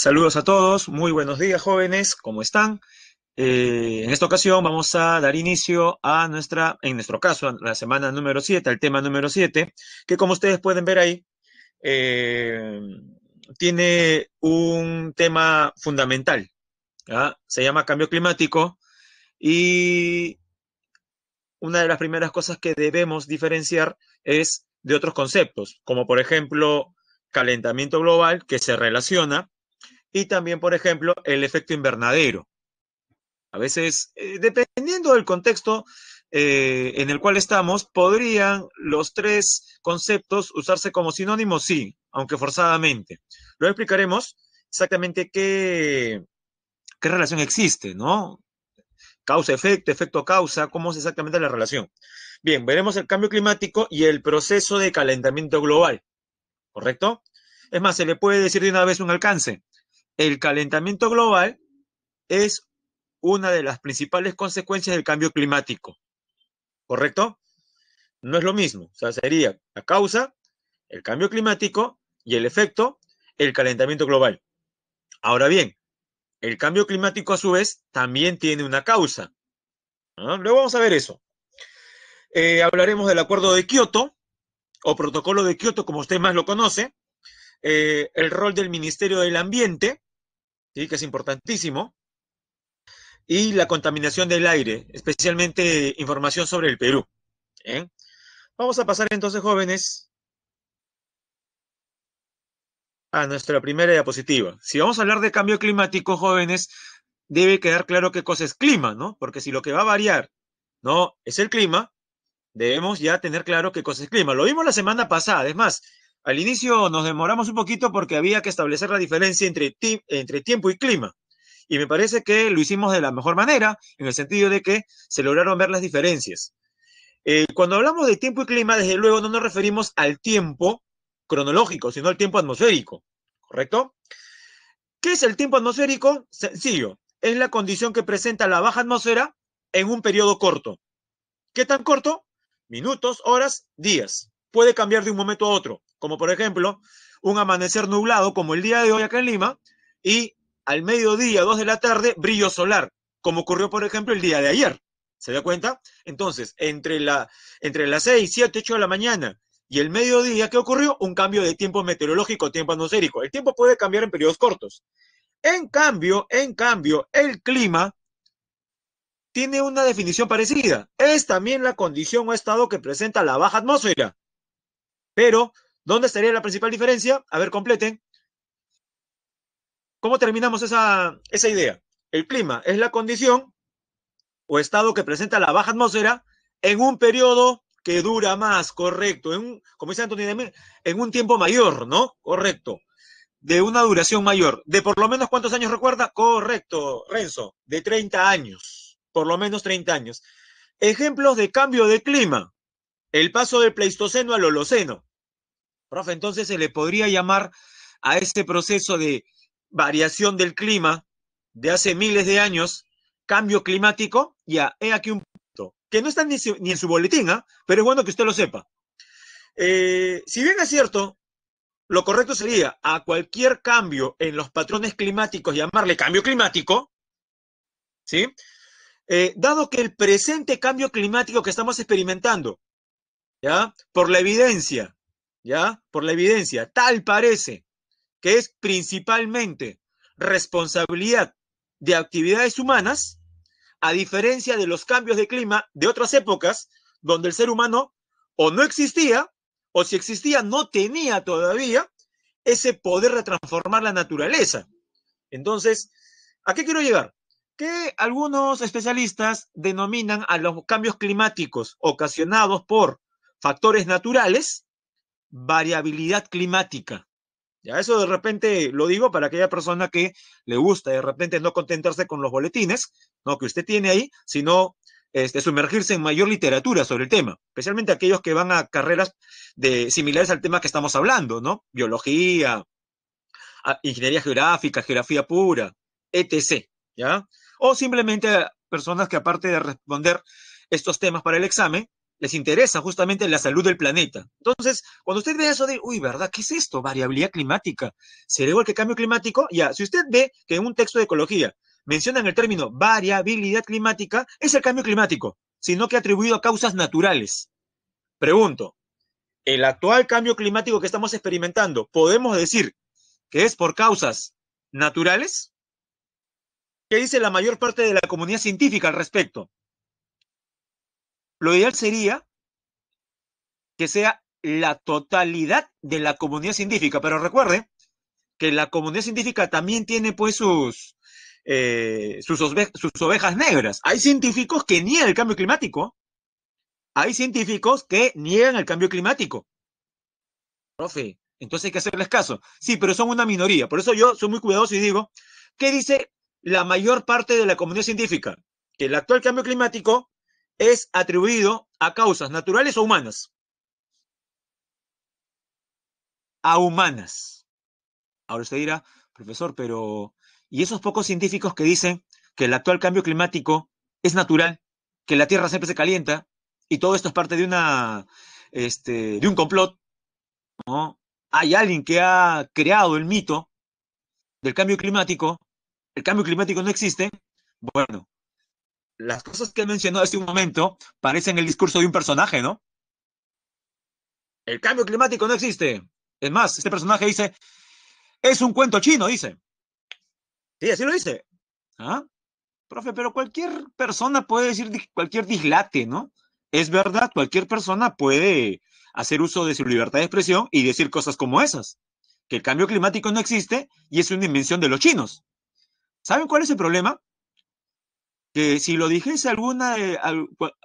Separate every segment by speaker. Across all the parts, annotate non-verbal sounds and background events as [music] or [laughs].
Speaker 1: Saludos a todos, muy buenos días jóvenes, ¿cómo están? Eh, en esta ocasión vamos a dar inicio a nuestra, en nuestro caso, a la semana número 7, al tema número 7, que como ustedes pueden ver ahí, eh, tiene un tema fundamental. Se llama cambio climático y una de las primeras cosas que debemos diferenciar es de otros conceptos, como por ejemplo calentamiento global, que se relaciona y también, por ejemplo, el efecto invernadero. A veces, eh, dependiendo del contexto eh, en el cual estamos, podrían los tres conceptos usarse como sinónimos, sí, aunque forzadamente. Luego explicaremos exactamente qué relación existe, ¿no? Causa-efecto, efecto-causa, cómo es exactamente la relación. Bien, veremos el cambio climático y el proceso de calentamiento global, ¿correcto? Es más, se le puede decir de una vez un alcance. El calentamiento global es una de las principales consecuencias del cambio climático. ¿Correcto? No es lo mismo. O sea, sería la causa, el cambio climático y el efecto, el calentamiento global. Ahora bien, el cambio climático a su vez también tiene una causa. ¿ah? Luego vamos a ver eso. Eh, hablaremos del Acuerdo de Kioto o Protocolo de Kioto, como usted más lo conoce, eh, el rol del Ministerio del Ambiente, que es importantísimo, y la contaminación del aire, especialmente información sobre el Perú. Vamos a pasar entonces, jóvenes, a nuestra primera diapositiva. Si vamos a hablar de cambio climático, jóvenes, debe quedar claro qué cosa es clima, ¿no? Porque si lo que va a variar no es el clima, debemos ya tener claro qué cosa es clima. Lo vimos la semana pasada, es más, al inicio nos demoramos un poquito porque había que establecer la diferencia entre, tiempo y clima. Y me parece que lo hicimos de la mejor manera, en el sentido de que se lograron ver las diferencias. Eh, cuando hablamos de tiempo y clima, desde luego no nos referimos al tiempo cronológico, sino al tiempo atmosférico, ¿correcto? ¿Qué es el tiempo atmosférico? Sencillo, es la condición que presenta la baja atmósfera en un periodo corto. ¿Qué tan corto? Minutos, horas, días puede cambiar de un momento a otro, como por ejemplo un amanecer nublado como el día de hoy acá en Lima y al mediodía, 2 de la tarde, brillo solar, como ocurrió por ejemplo el día de ayer. ¿Se da cuenta? Entonces, entre, entre las 6, 7, 8 de la mañana y el mediodía, ¿qué ocurrió? Un cambio de tiempo meteorológico, tiempo atmosférico. El tiempo puede cambiar en periodos cortos. En cambio, en cambio, el clima tiene una definición parecida. Es también la condición o estado que presenta la baja atmósfera. Pero, ¿dónde estaría la principal diferencia? A ver, completen. ¿Cómo terminamos esa, idea? El clima es la condición o estado que presenta la baja atmósfera en un periodo que dura más, correcto, en un, como dice Antonio, en un tiempo mayor, ¿no? Correcto, de una duración mayor, de por lo menos cuántos años recuerda, correcto, Renzo, de 30 años, por lo menos 30 años. Ejemplos de cambio de clima, el paso del Pleistoceno al Holoceno, Profe, entonces se le podría llamar a ese proceso de variación del clima de hace miles de años cambio climático. Ya, he aquí un punto, que no está ni, en su boletín, ¿ah? pero es bueno que usted lo sepa. Eh, si bien es cierto, lo correcto sería a cualquier cambio en los patrones climáticos llamarle cambio climático, ¿sí? Eh, dado que el presente cambio climático que estamos experimentando, ¿ya? Por la evidencia, ¿ya? Por la evidencia. Tal parece que es principalmente responsabilidad de actividades humanas, a diferencia de los cambios de clima de otras épocas, donde el ser humano o no existía, o si existía, no tenía todavía ese poder de transformar la naturaleza. Entonces, ¿a qué quiero llegar? Que algunos especialistas denominan a los cambios climáticos ocasionados por factores naturales variabilidad climática. Ya, eso de repente lo digo para aquella persona que le gusta de repente no contentarse con los boletines ¿no? que usted tiene ahí, sino este, sumergirse en mayor literatura sobre el tema, especialmente aquellos que van a carreras de, similares al tema que estamos hablando, ¿no? Biología, ah, ingeniería geográfica, geografía pura, etc. ¿ya? O simplemente personas que aparte de responder estos temas para el examen, les interesa justamente la salud del planeta. Entonces, cuando usted ve eso de, uy, ¿verdad? ¿Qué es esto? Variabilidad climática. ¿Será igual que cambio climático? Ya, si usted ve que en un texto de ecología mencionan el término variabilidad climática, es el cambio climático, sino que atribuido a causas naturales. Pregunto, ¿el actual cambio climático que estamos experimentando, podemos decir que es por causas naturales? ¿Qué dice la mayor parte de la comunidad científica al respecto? Lo ideal sería que sea la totalidad de la comunidad científica, pero recuerde que la comunidad científica también tiene pues sus, eh, sus, sus ovejas negras. Hay científicos que niegan el cambio climático. Hay científicos que niegan el cambio climático. Profe, entonces hay que hacerles caso. Sí, pero son una minoría. Por eso yo soy muy cuidadoso y digo, ¿qué dice la mayor parte de la comunidad científica? Que el actual cambio climático es atribuido a causas naturales o humanas. A humanas. Ahora usted dirá, profesor, pero ¿y esos pocos científicos que dicen que el actual cambio climático es natural, que la Tierra siempre se calienta y todo esto es parte de una este, de un complot? Hay alguien que ha creado el mito del cambio climático, el cambio climático no existe. Bueno, las cosas que mencionó hace un momento parecen el discurso de un personaje, ¿no? El cambio climático no existe. Es más, este personaje dice, es un cuento chino, dice. Sí, así lo dice. ¿Ah? Profe, pero cualquier persona puede decir cualquier dislate, ¿no? Es verdad, cualquier persona puede hacer uso de su libertad de expresión y decir cosas como esas, que el cambio climático no existe y es una invención de los chinos. ¿Saben cuál es el problema? si lo dijese alguna eh,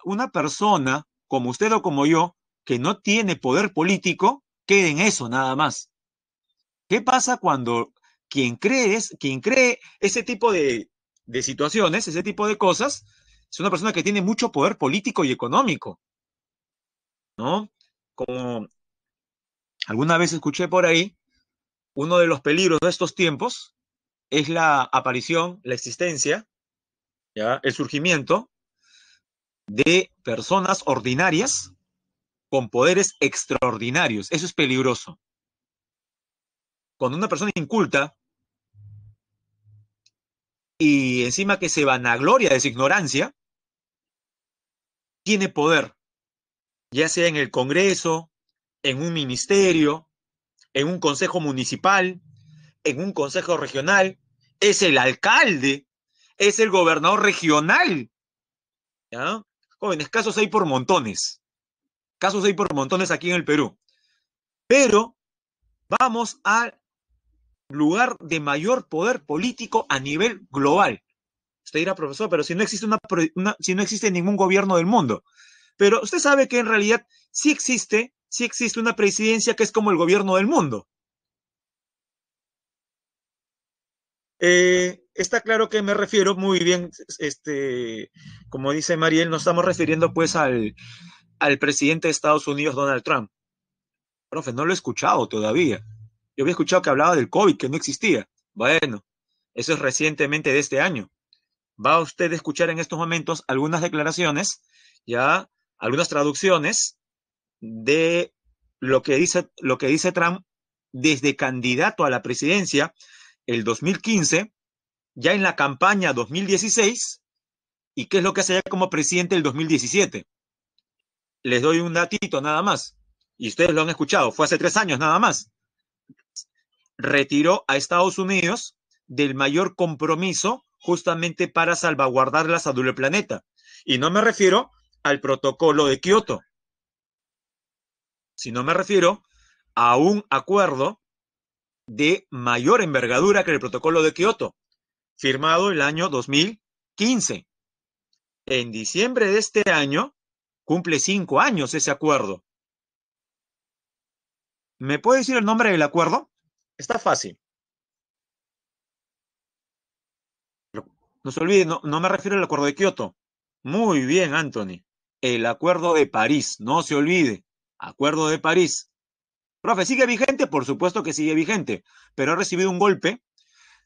Speaker 1: una persona, como usted o como yo, que no tiene poder político, quede en eso nada más. ¿Qué pasa cuando quien cree, quien cree ese tipo de, de situaciones, ese tipo de cosas, es una persona que tiene mucho poder político y económico? ¿No? Como alguna vez escuché por ahí, uno de los peligros de estos tiempos es la aparición, la existencia el surgimiento de personas ordinarias con poderes extraordinarios. Eso es peligroso. Cuando una persona inculta y encima que se vanagloria de su ignorancia, tiene poder, ya sea en el Congreso, en un ministerio, en un consejo municipal, en un consejo regional, es el alcalde es el gobernador regional. Jóvenes, casos hay por montones. Casos hay por montones aquí en el Perú. Pero vamos al lugar de mayor poder político a nivel global. Usted dirá, profesor, pero si no existe, si no existe ningún gobierno del mundo. Pero usted sabe que en realidad sí existe, sí existe una presidencia que es como el gobierno del mundo. Eh, está claro que me refiero muy bien, este, como dice Mariel, nos estamos refiriendo pues al, al presidente de Estados Unidos, Donald Trump. Profe, no lo he escuchado todavía. Yo había escuchado que hablaba del COVID, que no existía. Bueno, eso es recientemente de este año. Va usted a escuchar en estos momentos algunas declaraciones, ya algunas traducciones de lo que dice, lo que dice Trump desde candidato a la presidencia el 2015, ya en la campaña 2016, y qué es lo que hace ya como presidente el 2017. Les doy un datito nada más, y ustedes lo han escuchado, fue hace tres años nada más. Retiró a Estados Unidos del mayor compromiso justamente para salvaguardar la salud del planeta. Y no me refiero al protocolo de Kioto, sino me refiero a un acuerdo de mayor envergadura que el protocolo de Kioto, firmado el año 2015. En diciembre de este año cumple cinco años ese acuerdo. ¿Me puede decir el nombre del acuerdo? Está fácil. No se olvide, no, no me refiero al acuerdo de Kioto. Muy bien, Anthony. El acuerdo de París, no se olvide. Acuerdo de París. Profe, ¿sigue vigente? Por supuesto que sigue vigente, pero ha recibido un golpe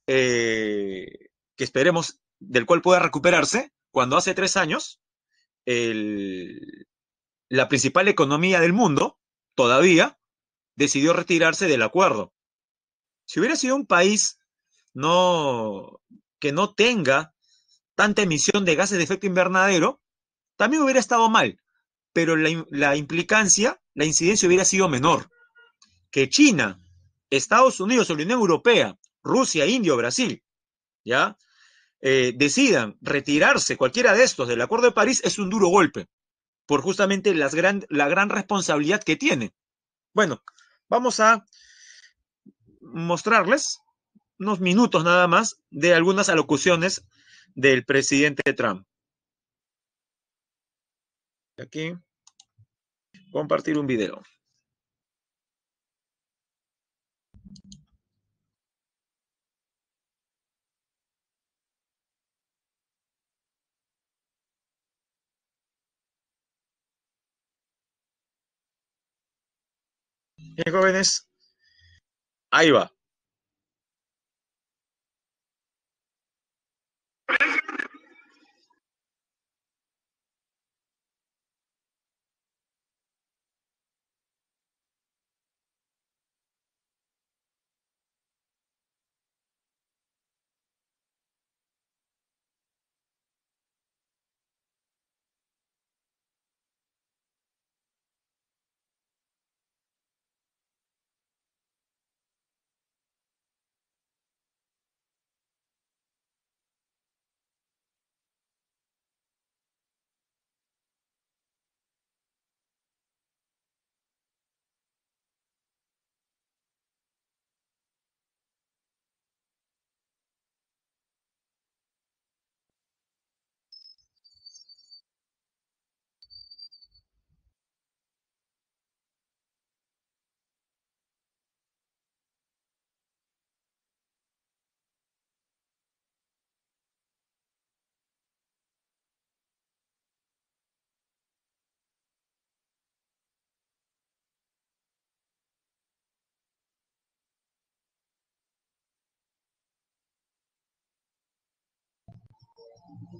Speaker 1: eh, que esperemos del cual pueda recuperarse cuando hace tres años la principal economía del mundo todavía decidió retirarse del acuerdo. Si hubiera sido un país no, que no tenga tanta emisión de gases de efecto invernadero, también hubiera estado mal, pero la implicancia, la incidencia hubiera sido menor que China, Estados Unidos, la Unión Europea, Rusia, India o Brasil, ¿ya? Eh, decidan retirarse cualquiera de estos del Acuerdo de París es un duro golpe, por justamente la gran responsabilidad que tiene. Bueno, vamos a mostrarles unos minutos nada más de algunas alocuciones del presidente Trump. Aquí, compartir un video. 英語です。愛は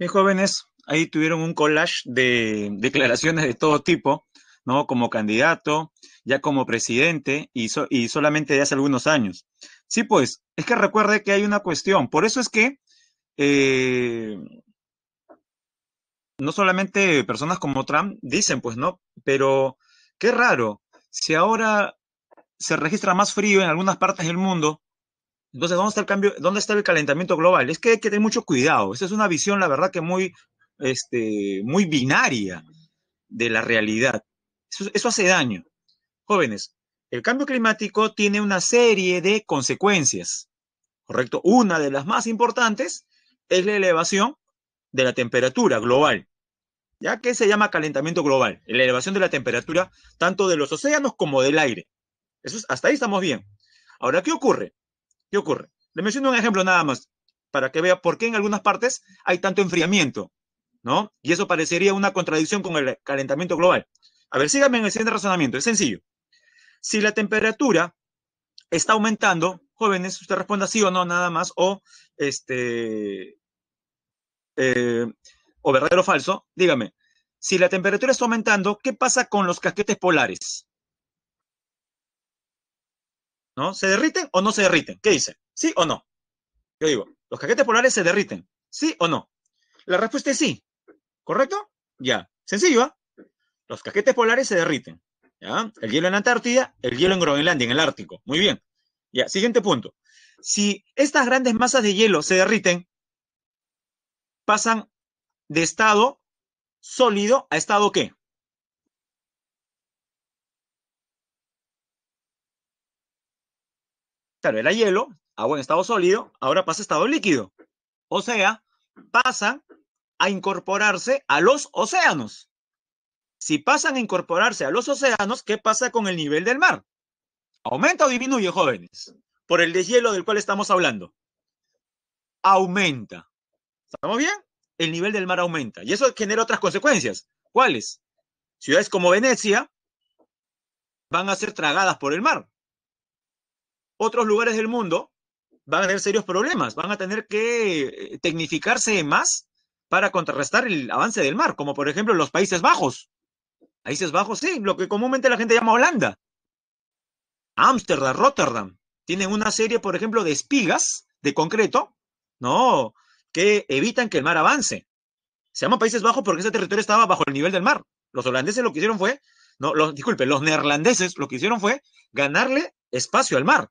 Speaker 1: Mis jóvenes, ahí tuvieron un collage de declaraciones de todo tipo, ¿no? Como candidato, ya como presidente y, y solamente de hace algunos años. Sí, pues, es que recuerde que hay una cuestión. Por eso es que eh, no solamente personas como Trump dicen, pues, ¿no? Pero qué raro, si ahora se registra más frío en algunas partes del mundo, entonces, ¿dónde está el cambio? ¿Dónde está el calentamiento global? Es que hay que tener mucho cuidado. Esa es una visión, la verdad, que muy, este, muy binaria de la realidad. Eso, hace daño. Jóvenes, el cambio climático tiene una serie de consecuencias, ¿correcto? Una de las más importantes es la elevación de la temperatura global, ya que se llama calentamiento global, la elevación de la temperatura tanto de los océanos como del aire. Eso hasta ahí estamos bien. Ahora, ¿qué ocurre? ¿Qué ocurre? Le menciono un ejemplo nada más para que vea por qué en algunas partes hay tanto enfriamiento, ¿no? Y eso parecería una contradicción con el calentamiento global. A ver, síganme en el siguiente razonamiento, es sencillo. Si la temperatura está aumentando, jóvenes, usted responda sí o no nada más, o este, eh, o verdadero o falso, dígame, si la temperatura está aumentando, ¿qué pasa con los casquetes polares? ¿no? ¿Se derriten o no se derriten? ¿Qué dice? ¿Sí o no? Yo digo, ¿los caquetes polares se derriten? ¿Sí o no? La respuesta es sí. ¿Correcto? Ya. Sencillo, ¿ah? Los caquetes polares se derriten. ¿ya? El hielo en la Antártida, el hielo en Groenlandia, en el Ártico. Muy bien. Ya, siguiente punto. Si estas grandes masas de hielo se derriten, pasan de estado sólido a estado qué? Claro, era hielo, agua en estado sólido, ahora pasa a estado líquido. O sea, pasan a incorporarse a los océanos. Si pasan a incorporarse a los océanos, ¿qué pasa con el nivel del mar? ¿Aumenta o disminuye, jóvenes? Por el deshielo del cual estamos hablando. Aumenta. ¿Estamos bien? El nivel del mar aumenta. Y eso genera otras consecuencias. ¿Cuáles? Ciudades como Venecia van a ser tragadas por el mar otros lugares del mundo van a tener serios problemas, van a tener que eh, tecnificarse más para contrarrestar el avance del mar, como por ejemplo los Países Bajos. Países Bajos, sí, lo que comúnmente la gente llama Holanda. Ámsterdam, Rotterdam, tienen una serie, por ejemplo, de espigas de concreto, ¿no? Que evitan que el mar avance. Se llama Países Bajos porque ese territorio estaba bajo el nivel del mar. Los holandeses lo que hicieron fue, no, los, disculpe, los neerlandeses lo que hicieron fue ganarle espacio al mar.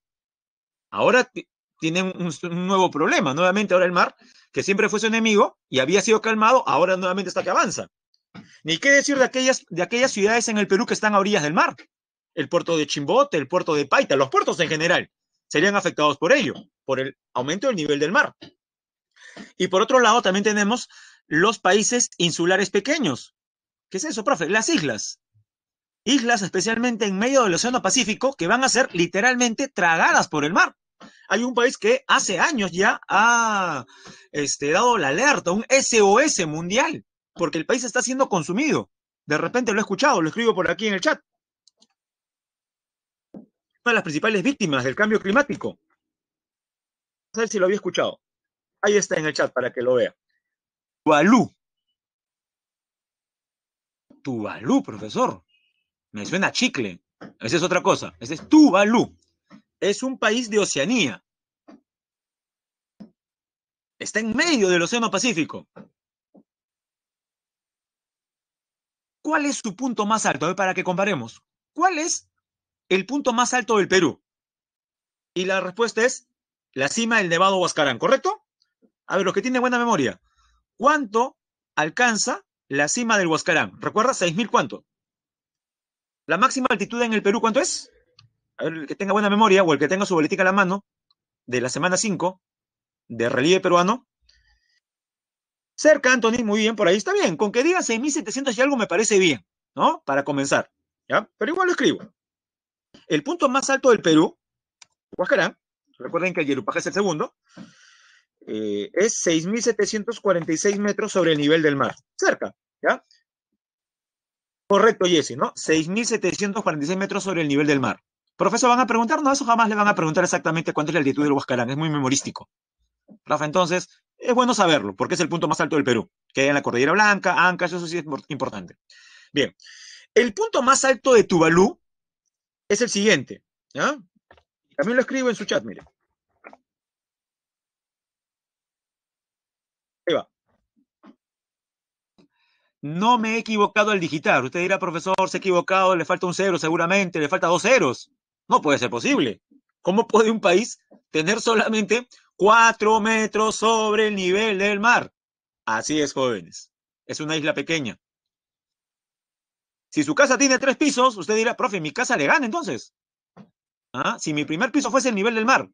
Speaker 1: Ahora tienen un, nuevo problema. Nuevamente ahora el mar, que siempre fue su enemigo y había sido calmado, ahora nuevamente está que avanza. Ni qué decir de aquellas, de aquellas ciudades en el Perú que están a orillas del mar. El puerto de Chimbote, el puerto de Paita, los puertos en general serían afectados por ello, por el aumento del nivel del mar. Y por otro lado, también tenemos los países insulares pequeños. ¿Qué es eso, profe? Las islas islas, especialmente en medio del Océano Pacífico, que van a ser literalmente tragadas por el mar. Hay un país que hace años ya ha este, dado la alerta, un SOS mundial, porque el país está siendo consumido. De repente lo he escuchado, lo escribo por aquí en el chat. Una de las principales víctimas del cambio climático. a ver si lo había escuchado. Ahí está en el chat para que lo vea. Tuvalu. Tuvalu, profesor. Me suena chicle. Esa es otra cosa. Ese es Tuvalu. Es un país de Oceanía. Está en medio del Océano Pacífico. ¿Cuál es su punto más alto? A ver, para que comparemos. ¿Cuál es el punto más alto del Perú? Y la respuesta es la cima del Nevado Huascarán, ¿correcto? A ver, los que tienen buena memoria. ¿Cuánto alcanza la cima del Huascarán? ¿Recuerda? ¿6.000 cuánto? La máxima altitud en el Perú, ¿cuánto es? A ver, el que tenga buena memoria o el que tenga su boletica a la mano de la semana 5 de relieve peruano. Cerca, Anthony, muy bien, por ahí está bien. Con que diga 6.700 y algo me parece bien, ¿no? Para comenzar, ¿ya? Pero igual lo escribo. El punto más alto del Perú, Huascarán, recuerden que el Yerupaje es el segundo, eh, es 6.746 metros sobre el nivel del mar. Cerca, ¿ya? Correcto, Jesse, ¿no? 6.746 metros sobre el nivel del mar. Profesor, ¿van a preguntar? No, eso jamás le van a preguntar exactamente cuánto es la altitud del Huascarán. Es muy memorístico. Rafa, entonces, es bueno saberlo, porque es el punto más alto del Perú, que hay en la Cordillera Blanca, Ancash, eso sí es importante. Bien, el punto más alto de Tuvalu es el siguiente. ¿ya? También lo escribo en su chat, mire. no me he equivocado al digitar. Usted dirá, profesor, se ha equivocado, le falta un cero seguramente, le falta dos ceros. No puede ser posible. ¿Cómo puede un país tener solamente cuatro metros sobre el nivel del mar? Así es, jóvenes. Es una isla pequeña. Si su casa tiene tres pisos, usted dirá, profe, mi casa le gana entonces. Ah, si mi primer piso fuese el nivel del mar,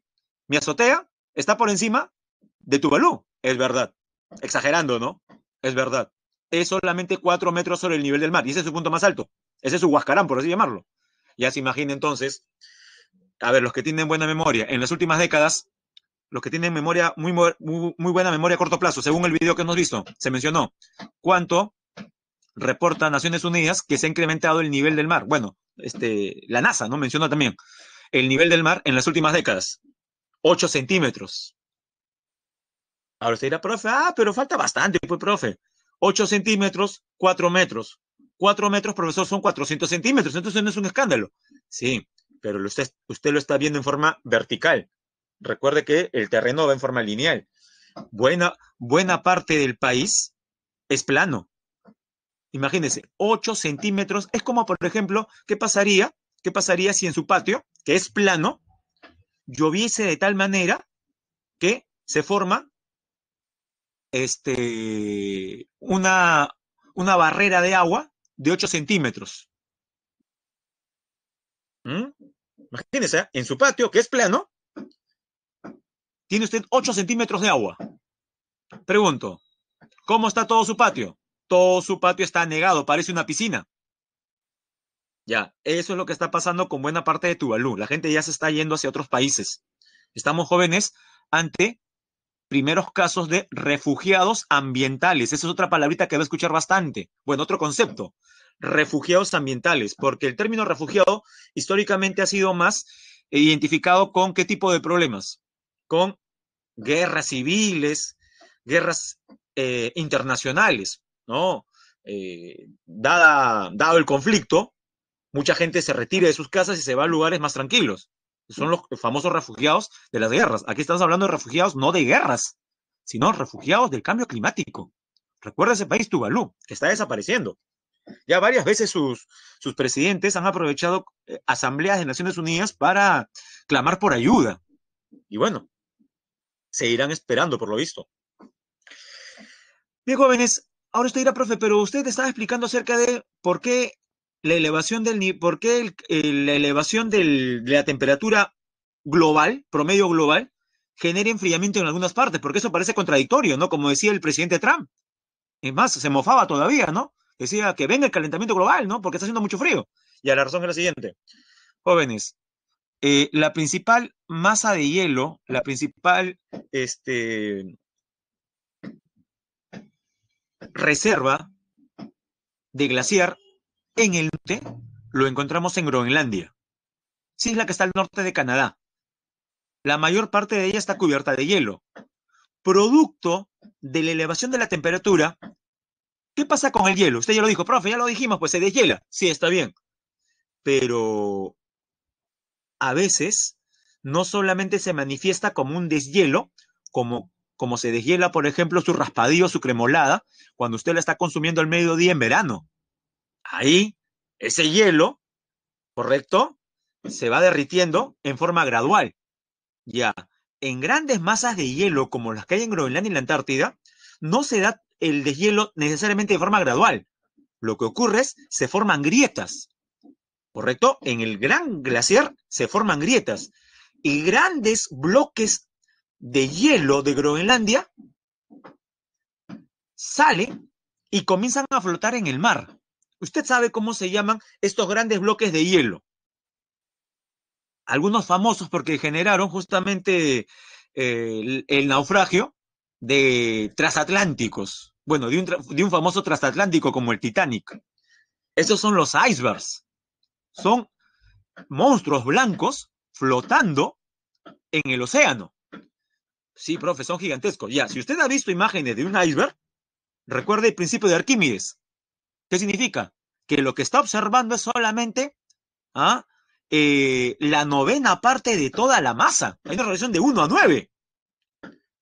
Speaker 1: mi azotea está por encima de tu Tuvalu. Es verdad. Exagerando, ¿no? Es verdad es solamente 4 metros sobre el nivel del mar. Y ese es su punto más alto. Ese es su Huascarán, por así llamarlo. Ya se imagina entonces, a ver, los que tienen buena memoria, en las últimas décadas, los que tienen memoria, muy, muy, buena memoria a corto plazo, según el video que hemos visto, se mencionó cuánto reporta Naciones Unidas que se ha incrementado el nivel del mar. Bueno, este, la NASA, ¿no? Mencionó también el nivel del mar en las últimas décadas. 8 centímetros. Ahora se dirá, profe, ah, pero falta bastante, pues, profe. 8 centímetros, 4 metros. 4 metros, profesor, son 400 centímetros, entonces no es un escándalo. Sí, pero usted, usted lo está viendo en forma vertical. Recuerde que el terreno va en forma lineal. Buena, buena parte del país es plano. Imagínese, 8 centímetros es como, por ejemplo, ¿qué pasaría? ¿Qué pasaría si en su patio, que es plano, lloviese de tal manera que se forma este, una, una barrera de agua de 8 centímetros. Mm, imagínese, ¿eh? en su patio, que es plano, tiene usted 8 centímetros de agua. Pregunto, ¿cómo está todo su patio? Todo su patio está negado, parece una piscina. Ya, eso es lo que está pasando con buena parte de Tuvalu. La gente ya se está yendo hacia otros países. Estamos jóvenes ante primeros casos de refugiados ambientales. Esa es otra palabrita que va a escuchar bastante. Bueno, otro concepto, refugiados ambientales, porque el término refugiado históricamente ha sido más eh, identificado con qué tipo de problemas, con guerras civiles, guerras eh, internacionales, ¿no? Eh, dada, dado el conflicto, mucha gente se retira de sus casas y se va a lugares más tranquilos son los famosos refugiados de las guerras. Aquí estamos hablando de refugiados no de guerras, sino refugiados del cambio climático. Recuerda ese país Tuvalu, que está desapareciendo. Ya varias veces sus, sus presidentes han aprovechado eh, asambleas de Naciones Unidas para clamar por ayuda. Y bueno, se irán esperando, por lo visto. Bien, jóvenes, ahora usted dirá, profe, pero usted estaba explicando acerca de por qué la elevación del por qué la elevación de la temperatura global, promedio global, genera enfriamiento en algunas partes, porque eso parece contradictorio, ¿no? Como decía el presidente Trump. Es más, se mofaba todavía, ¿no? Decía que venga el calentamiento global, ¿no? Porque está haciendo mucho frío. Y a la razón es la siguiente. Jóvenes, eh, la principal masa de hielo, la principal este, reserva de glaciar en el norte lo encontramos en Groenlandia, es Sí, la que está al norte de Canadá. La mayor parte de ella está cubierta de hielo, producto de la elevación de la temperatura. ¿Qué pasa con el hielo? Usted ya lo dijo, profe, ya lo dijimos, pues se deshiela. Sí, está bien. Pero a veces no solamente se manifiesta como un deshielo, como, como se deshiela, por ejemplo, su raspadillo, su cremolada, cuando usted la está consumiendo al mediodía en verano. Ahí, ese hielo, ¿correcto? Se va derritiendo en forma gradual. Ya, en grandes masas de hielo como las que hay en Groenlandia y la Antártida, no se da el deshielo necesariamente de forma gradual. Lo que ocurre es, se forman grietas, ¿correcto? En el gran glaciar se forman grietas y grandes bloques de hielo de Groenlandia salen y comienzan a flotar en el mar. Usted sabe cómo se llaman estos grandes bloques de hielo. Algunos famosos porque generaron justamente eh, el, naufragio de transatlánticos. Bueno, de un, de un famoso transatlántico como el Titanic. Esos son los icebergs. Son monstruos blancos flotando en el océano. Sí, profe, son gigantescos. Ya, si usted ha visto imágenes de un iceberg, recuerde el principio de Arquímedes. ¿Qué significa? Que lo que está observando es solamente ¿ah? eh, la novena parte de toda la masa. Hay una relación de 1 a 9.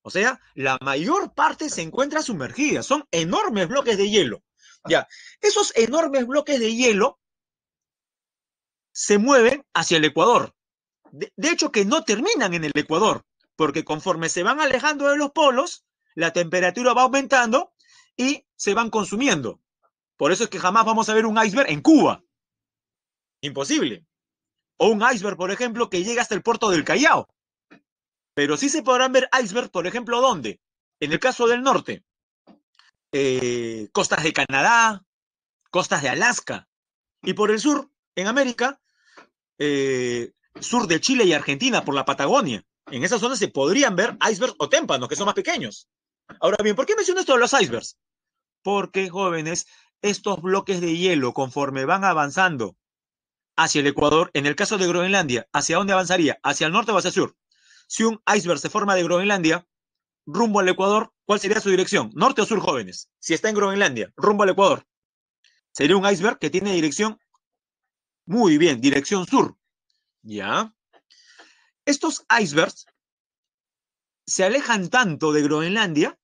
Speaker 1: O sea, la mayor parte se encuentra sumergida. Son enormes bloques de hielo. Ya, esos enormes bloques de hielo se mueven hacia el Ecuador. de, hecho, que no terminan en el Ecuador, porque conforme se van alejando de los polos, la temperatura va aumentando y se van consumiendo. Por eso es que jamás vamos a ver un iceberg en Cuba. Imposible. O un iceberg, por ejemplo, que llega hasta el puerto del Callao. Pero sí se podrán ver icebergs, por ejemplo, ¿dónde? En el caso del norte, eh, costas de Canadá, costas de Alaska. Y por el sur, en América, eh, sur de Chile y Argentina, por la Patagonia. En esas zonas se podrían ver icebergs o témpanos, que son más pequeños. Ahora bien, ¿por qué menciono esto de los icebergs? Porque, jóvenes, estos bloques de hielo conforme van avanzando hacia el Ecuador, en el caso de Groenlandia, ¿hacia dónde avanzaría? ¿Hacia el norte o hacia el sur? Si un iceberg se forma de Groenlandia, rumbo al Ecuador, ¿cuál sería su dirección? ¿Norte o sur, jóvenes? Si está en Groenlandia, rumbo al Ecuador. Sería un iceberg que tiene dirección, muy bien, dirección sur. ¿Ya? Estos icebergs se alejan tanto de Groenlandia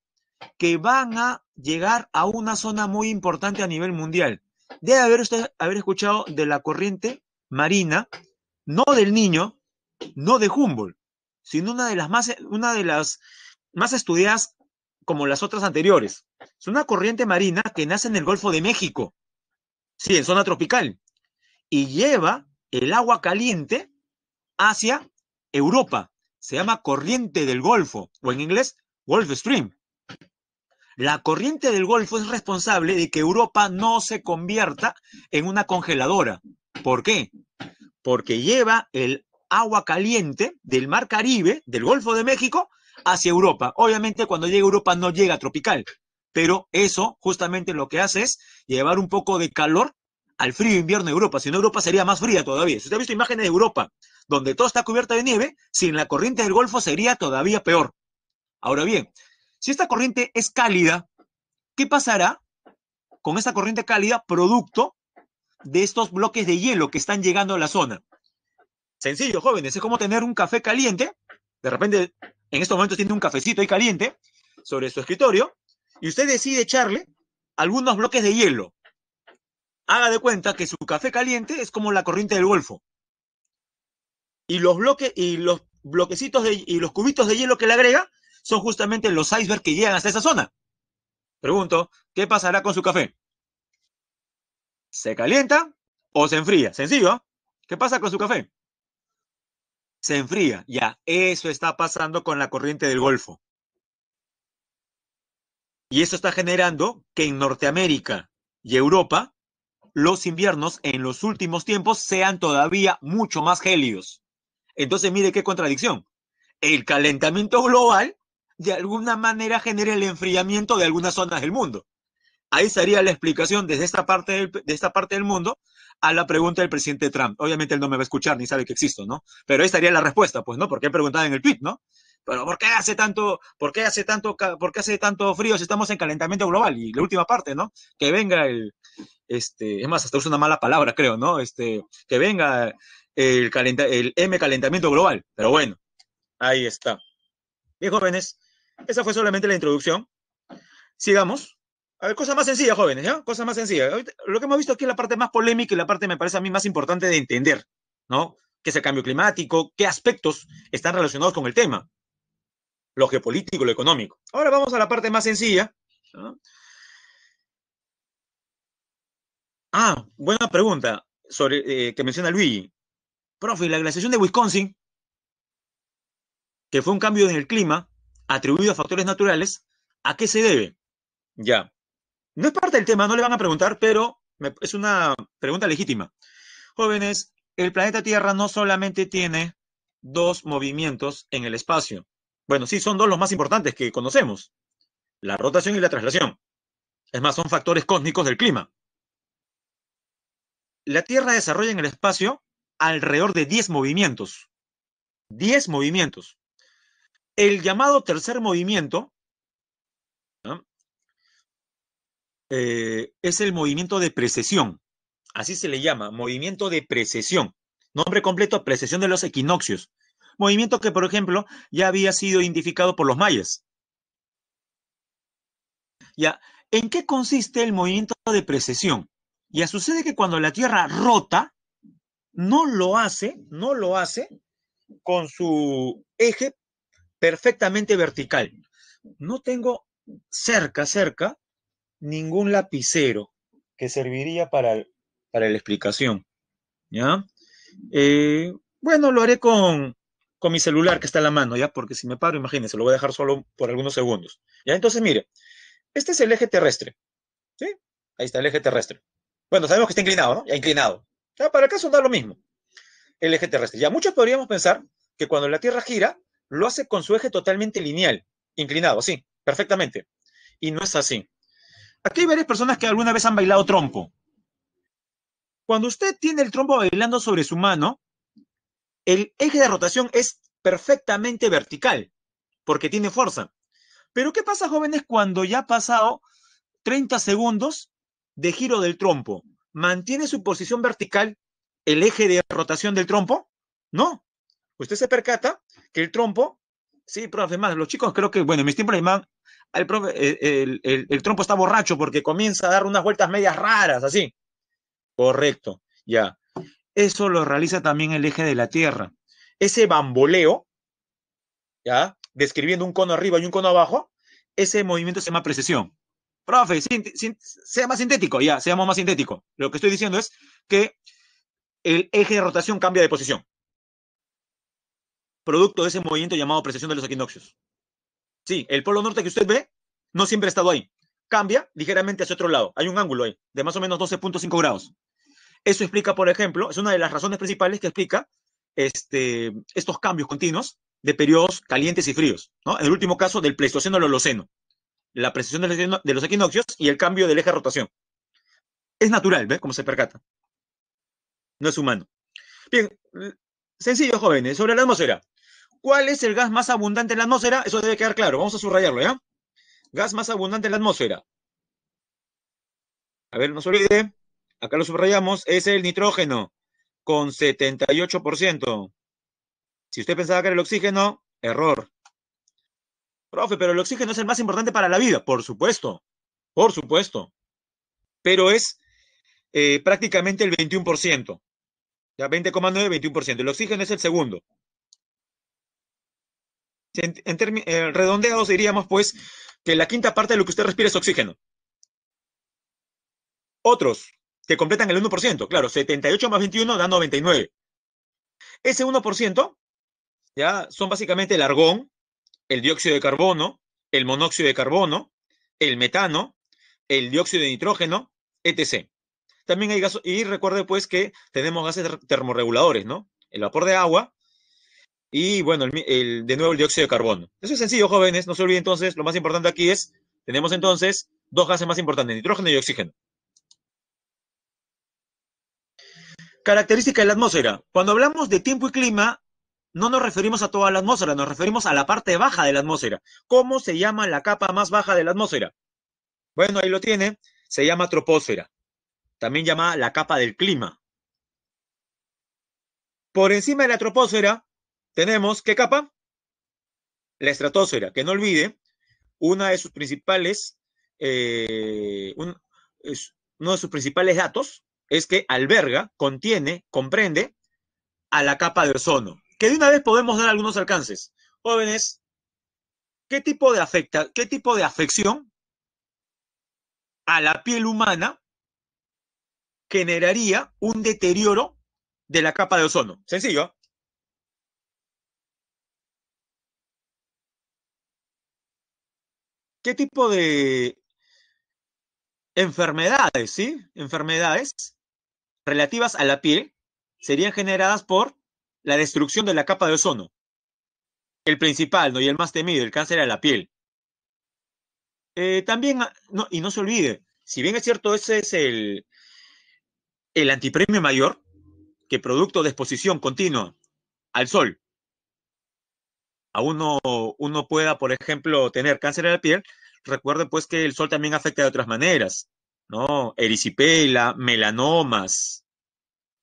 Speaker 1: que van a llegar a una zona muy importante a nivel mundial. Debe haber usted haber escuchado de la corriente marina, no del niño, no de Humboldt, sino una de las más, una de las más estudiadas como las otras anteriores. Es una corriente marina que nace en el Golfo de México, sí, en zona tropical, y lleva el agua caliente hacia Europa. Se llama corriente del Golfo, o en inglés, Gulf Stream. La corriente del Golfo es responsable de que Europa no se convierta en una congeladora. ¿Por qué? Porque lleva el agua caliente del Mar Caribe, del Golfo de México, hacia Europa. Obviamente cuando llega a Europa no llega tropical, pero eso justamente lo que hace es llevar un poco de calor al frío invierno de Europa. Si no, Europa sería más fría todavía. Si usted ha visto imágenes de Europa donde todo está cubierto de nieve, sin la corriente del Golfo sería todavía peor. Ahora bien, si esta corriente es cálida, ¿qué pasará con esta corriente cálida producto de estos bloques de hielo que están llegando a la zona? Sencillo, jóvenes, es como tener un café caliente. De repente, en estos momentos tiene un cafecito ahí caliente sobre su escritorio y usted decide echarle algunos bloques de hielo. Haga de cuenta que su café caliente es como la corriente del Golfo. Y los bloques y los bloquecitos y los cubitos de hielo que le agrega son justamente los icebergs que llegan hasta esa zona. Pregunto, ¿qué pasará con su café? ¿Se calienta o se enfría? Sencillo. ¿Qué pasa con su café? Se enfría. Ya, eso está pasando con la corriente del Golfo. Y eso está generando que en Norteamérica y Europa los inviernos en los últimos tiempos sean todavía mucho más gélidos. Entonces, mire qué contradicción. El calentamiento global de alguna manera genera el enfriamiento de algunas zonas del mundo. Ahí sería la explicación desde esta parte del, de esta parte del mundo a la pregunta del presidente Trump. Obviamente él no me va a escuchar ni sabe que existo, ¿no? Pero ahí estaría la respuesta, pues, ¿no? Porque he preguntado en el tweet, ¿no? Pero ¿por qué hace tanto, hace tanto, hace tanto frío si estamos en calentamiento global? Y la última parte, ¿no? Que venga el, este, es más, hasta uso una mala palabra, creo, ¿no? Este, que venga el, el M calentamiento global. Pero bueno, ahí está. Bien, jóvenes, esa fue solamente la introducción. Sigamos. A ver, cosa más sencilla, jóvenes, ¿ya? Cosa más sencilla. Lo que hemos visto aquí es la parte más polémica y la parte, me parece a mí, más importante de entender, ¿no? ¿Qué es el cambio climático? ¿Qué aspectos están relacionados con el tema? Lo geopolítico, lo económico. Ahora vamos a la parte más sencilla. Ah, buena pregunta sobre, eh, que menciona Luigi. Profe, la glaciación de Wisconsin, que fue un cambio en el clima, atribuido a factores naturales, ¿a qué se debe? Ya. No es parte del tema, no le van a preguntar, pero es una pregunta legítima. Jóvenes, el planeta Tierra no solamente tiene dos movimientos en el espacio. Bueno, sí, son dos los más importantes que conocemos, la rotación y la traslación. Es más, son factores cósmicos del clima. La Tierra desarrolla en el espacio alrededor de 10 movimientos. 10 movimientos el llamado tercer movimiento eh, es el movimiento de precesión. Así se le llama, movimiento de precesión. Nombre completo, precesión de los equinoccios. Movimiento que, por ejemplo, ya había sido identificado por los mayas. Ya, ¿en qué consiste el movimiento de precesión? Ya sucede que cuando la Tierra rota, no lo hace, no lo hace con su eje perfectamente vertical. No tengo cerca, cerca, ningún lapicero que serviría para, para la explicación. ¿Ya? Eh, bueno, lo haré con, mi celular que está en la mano, ¿ya? Porque si me paro, imagínense, lo voy a dejar solo por algunos segundos. ¿Ya? Entonces, mire, este es el eje terrestre. ¿Sí? Ahí está el eje terrestre. Bueno, sabemos que está inclinado, ¿no? Ya inclinado. Ah, para el caso da lo mismo. El eje terrestre. Ya muchos podríamos pensar que cuando la Tierra gira, lo hace con su eje totalmente lineal, inclinado, así, perfectamente. Y no es así. Aquí hay varias personas que alguna vez han bailado trompo. Cuando usted tiene el trompo bailando sobre su mano, el eje de rotación es perfectamente vertical, porque tiene fuerza. Pero ¿qué pasa, jóvenes, cuando ya ha pasado 30 segundos de giro del trompo? ¿Mantiene su posición vertical el eje de rotación del trompo? No, usted se percata que el trompo, sí, profe, más, los chicos creo que, bueno, en mis tiempos eh, el, trompo está borracho porque comienza a dar unas vueltas medias raras, así. Correcto, ya. Eso lo realiza también el eje de la Tierra. Ese bamboleo, ya, describiendo un cono arriba y un cono abajo, ese movimiento se llama precesión. Profe, sea más sintético, ya, seamos más sintético. Lo que estoy diciendo es que el eje de rotación cambia de posición producto de ese movimiento llamado precesión de los equinoccios. Sí, el polo norte que usted ve no siempre ha estado ahí. Cambia ligeramente hacia otro lado. Hay un ángulo ahí de más o menos 12.5 grados. Eso explica, por ejemplo, es una de las razones principales que explica este, estos cambios continuos de periodos calientes y fríos. En el último caso, del Pleistoceno al Holoceno. La precesión de los equinoccios y el cambio del eje de rotación. Es natural, ¿ves? Como se percata. No es humano. Bien, sencillo, jóvenes. Sobre la atmósfera cuál es el gas más abundante en la atmósfera, eso debe quedar claro, vamos a subrayarlo, ¿ya? Gas más abundante en la atmósfera. A ver, no se olvide, acá lo subrayamos, es el nitrógeno, con 78%. Si usted pensaba que era el oxígeno, error. Profe, pero el oxígeno es el más importante para la vida, por supuesto, por supuesto. Pero es eh, prácticamente el 21%. Ya 20,9, 21%. El oxígeno es el segundo en, en eh, redondeados diríamos pues que la quinta parte de lo que usted respira es oxígeno. Otros que completan el 1%, claro, 78 más 21 da 99. Ese 1% ya son básicamente el argón, el dióxido de carbono, el monóxido de carbono, el metano, el dióxido de nitrógeno, etc. También hay gases, y recuerde pues que tenemos gases termorreguladores, ¿no? El vapor de agua, y bueno, el, de nuevo el dióxido de carbono. Eso es sencillo, jóvenes, no se olviden entonces, lo más importante aquí es, tenemos entonces dos gases más importantes, nitrógeno y oxígeno. Característica de la atmósfera. Cuando hablamos de tiempo y clima, no nos referimos a toda la atmósfera, nos referimos a la parte baja de la atmósfera. ¿Cómo se llama la capa más baja de la atmósfera? Bueno, ahí lo tiene, se llama troposfera, también llamada la capa del clima. Por encima de la troposfera tenemos, ¿qué capa? La estratosfera, que no olvide, una de sus principales, eh, uno de sus principales datos es que alberga, contiene, comprende a la capa de ozono, que de una vez podemos dar algunos alcances. Jóvenes, ¿qué tipo de, afecta, qué tipo de afección a la piel humana generaría un deterioro de la capa de ozono? Sencillo, qué tipo de enfermedades, ¿sí? Enfermedades relativas a la piel serían generadas por la destrucción de la capa de ozono. El principal, ¿no? Y el más temido, el cáncer a la piel. Eh, también, ah, y no se olvide, si bien es cierto, ese es el, el antipremio mayor, que producto de exposición continua al sol a uno, uno pueda, por ejemplo, tener cáncer de la piel, recuerde pues que el sol también afecta de otras maneras, ¿no? Erisipela, melanomas.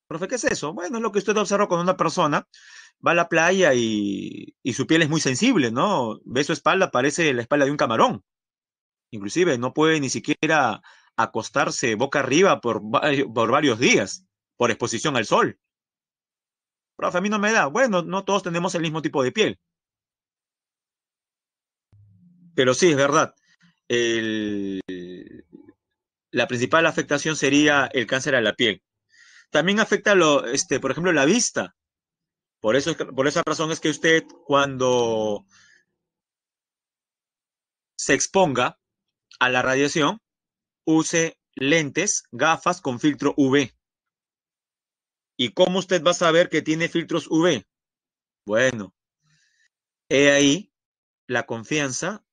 Speaker 1: Profe, ¿qué es eso? Bueno, es lo que usted observa con una persona, va a la playa y, su piel es muy sensible, ¿no? Ve su espalda, parece la espalda de un camarón. Inclusive no puede ni siquiera acostarse boca arriba por, por varios días, por exposición al sol. Profe, a mí no me da. Bueno, no todos tenemos el mismo tipo de piel. Pero sí, es verdad. la principal afectación sería el cáncer a la piel. También afecta, lo, este, por ejemplo, la vista. Por, eso, por esa razón es que usted cuando se exponga a la radiación, use lentes, gafas con filtro UV. ¿Y cómo usted va a saber que tiene filtros UV? Bueno, he ahí la confianza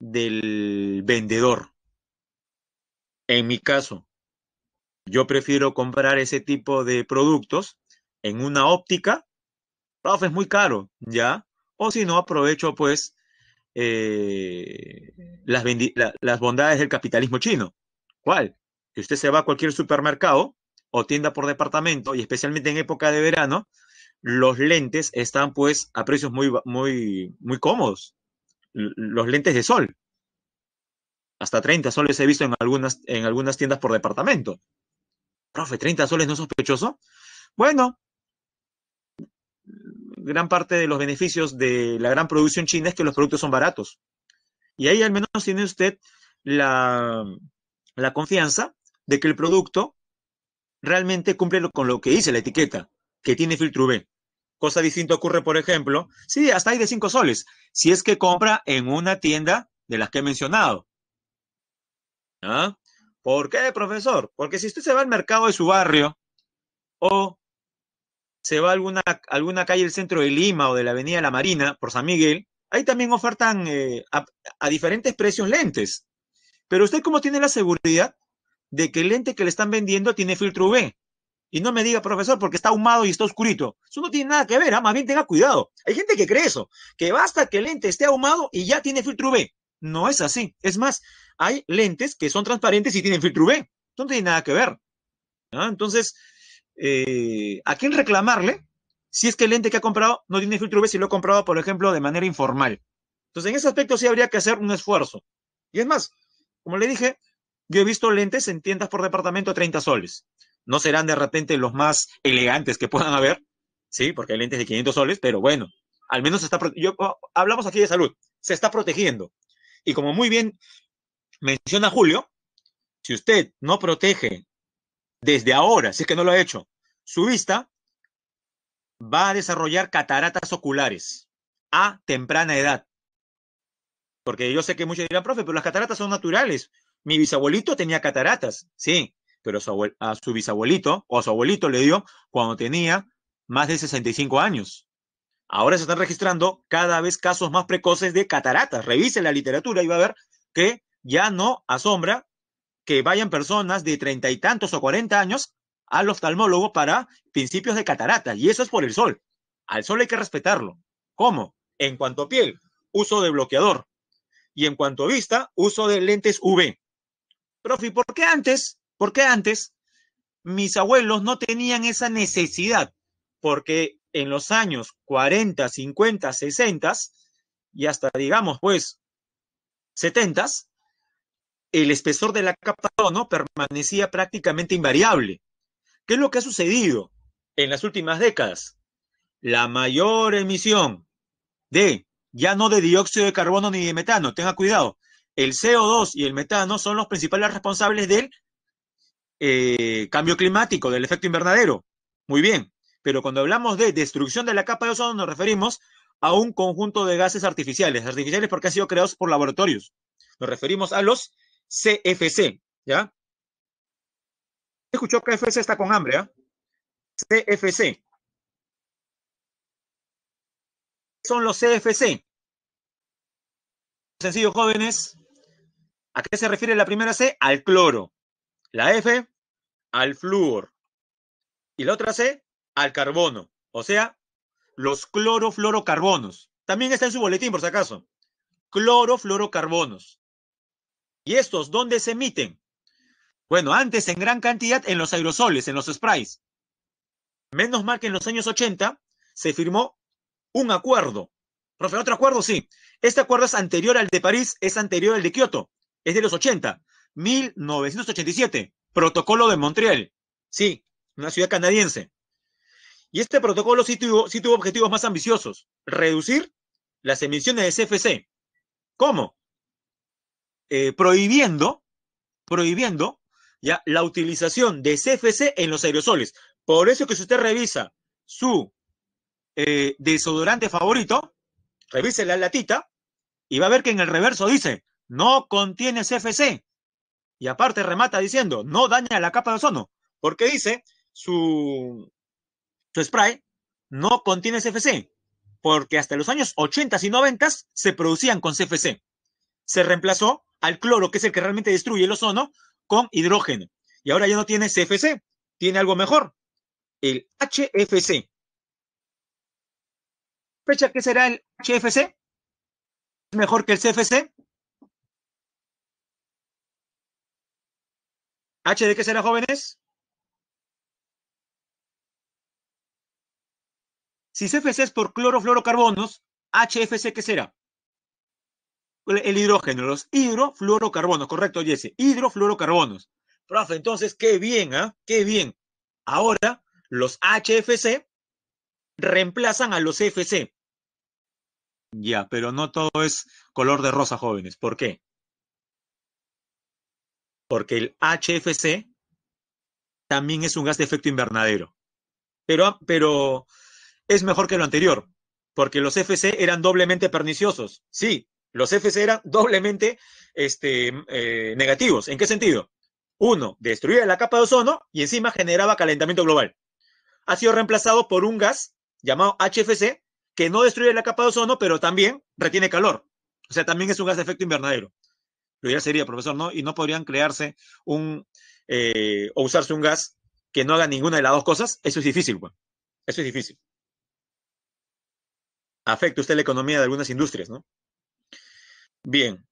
Speaker 1: del vendedor. En mi caso, yo prefiero comprar ese tipo de productos en una óptica. es muy caro, ¿ya? O si no, aprovecho pues eh, las, bondades del capitalismo chino. ¿Cuál? Que usted se va a cualquier supermercado o tienda por departamento y especialmente en época de verano, los lentes están pues a precios muy, muy, muy cómodos los lentes de sol. Hasta 30 soles he visto en algunas, en algunas tiendas por departamento. Profe, 30 soles no es sospechoso. Bueno, gran parte de los beneficios de la gran producción china es que los productos son baratos. Y ahí al menos tiene usted la, la confianza de que el producto realmente cumple con lo que dice la etiqueta, que tiene filtro UV. Cosa distinta ocurre, por ejemplo, sí, hasta hay de cinco soles, si es que compra en una tienda de las que he mencionado. ¿Ah? ¿Por qué, profesor? Porque si usted se va al mercado de su barrio o se va a alguna, alguna calle del centro de Lima o de la Avenida La Marina, por San Miguel, ahí también ofertan eh, a, a, diferentes precios lentes. Pero usted, ¿cómo tiene la seguridad de que el lente que le están vendiendo tiene filtro UV? Y no me diga, profesor, porque está ahumado y está oscurito. Eso no tiene nada que ver, ah, más bien tenga cuidado. Hay gente que cree eso, que basta que el lente esté ahumado y ya tiene filtro B. No es así. Es más, hay lentes que son transparentes y tienen filtro UV. No tiene nada que ver. Entonces, eh, ¿a quién reclamarle si es que el lente que ha comprado no tiene filtro B si lo ha comprado, por ejemplo, de manera informal? Entonces, en ese aspecto sí habría que hacer un esfuerzo. Y es más, como le dije, yo he visto lentes en tiendas por departamento a 30 soles no serán de repente los más elegantes que puedan haber, ¿sí? Porque hay lentes de 500 soles, pero bueno, al menos está, yo, oh, hablamos aquí de salud, se está protegiendo. Y como muy bien menciona Julio, si usted no protege desde ahora, si es que no lo ha hecho, su vista va a desarrollar cataratas oculares a temprana edad. Porque yo sé que muchos dirán, profe, pero las cataratas son naturales. Mi bisabuelito tenía cataratas, sí, pero a su, bisabuelito o a su abuelito le dio cuando tenía más de 65 años. Ahora se están registrando cada vez casos más precoces de cataratas. Revise la literatura y va a ver que ya no asombra que vayan personas de treinta y tantos o cuarenta años al oftalmólogo para principios de cataratas. Y eso es por el sol. Al sol hay que respetarlo. ¿Cómo? En cuanto a piel, uso de bloqueador. Y en cuanto a vista, uso de lentes UV. Profi, ¿por qué antes porque antes mis abuelos no tenían esa necesidad, porque en los años 40, 50, 60 y hasta digamos pues 70, el espesor de la capa de ozono permanecía prácticamente invariable. ¿Qué es lo que ha sucedido en las últimas décadas? La mayor emisión de, ya no de dióxido de carbono ni de metano, tenga cuidado, el CO2 y el metano son los principales responsables del eh, cambio climático, del efecto invernadero. Muy bien, pero cuando hablamos de destrucción de la capa de ozono nos referimos a un conjunto de gases artificiales, artificiales porque han sido creados por laboratorios. Nos referimos a los CFC, ¿ya? Escuchó que CFC está con hambre, CFC. ¿ah? ¿Qué son los CFC? Sencillo, jóvenes. ¿A qué se refiere la primera C? Al cloro. La F al flúor. Y la otra C al carbono. O sea, los clorofluorocarbonos. También está en su boletín, por si acaso. Clorofluorocarbonos. ¿Y estos dónde se emiten? Bueno, antes en gran cantidad en los aerosoles, en los sprays. Menos mal que en los años 80 se firmó un acuerdo. Profe, ¿otro acuerdo? Sí. Este acuerdo es anterior al de París, es anterior al de Kioto, es de los 80. 1987, Protocolo de Montreal. Sí, una ciudad canadiense. Y este protocolo sí tuvo, tuvo objetivos más ambiciosos. Reducir las emisiones de CFC. ¿Cómo? Eh, prohibiendo, prohibiendo ya la utilización de CFC en los aerosoles. Por eso que si usted revisa su eh, desodorante favorito, revise la latita y va a ver que en el reverso dice, no contiene CFC. Y aparte remata diciendo, no daña la capa de ozono, porque dice su, spray no contiene CFC, porque hasta los años 80 y 90 se producían con CFC. Se reemplazó al cloro, que es el que realmente destruye el ozono, con hidrógeno. Y ahora ya no tiene CFC, tiene algo mejor, el HFC. ¿Fecha qué será el HFC? ¿Es mejor que el CFC? ¿H de qué será, jóvenes? Si CFC es por clorofluorocarbonos, HFC, ¿qué será? El hidrógeno, los hidrofluorocarbonos, correcto, Jesse, hidrofluorocarbonos. Profe, entonces, qué bien, ¿ah? Qué bien. Ahora, los HFC reemplazan a los FC. Ya, pero no todo es color de rosa, jóvenes. ¿Por qué? porque el HFC también es un gas de efecto invernadero. Pero, ah, pero es mejor que lo anterior, porque los FC eran doblemente perniciosos. Sí, los FC eran [laughs] doblemente este, mm, eh, negativos. ¿En qué sentido? Uno, destruía la capa de ozono y encima generaba calentamiento global. Ha sido reemplazado por un gas llamado HFC, que no destruye la capa de ozono, pero también retiene calor. O sea, también es un gas de efecto invernadero lo ideal sería, profesor, ¿no? Y no podrían crearse un, eh, o usarse un gas que no haga ninguna de las dos cosas, eso es difícil, güey. Eso es difícil. Afecta usted la economía de algunas industrias, ¿no? Bien.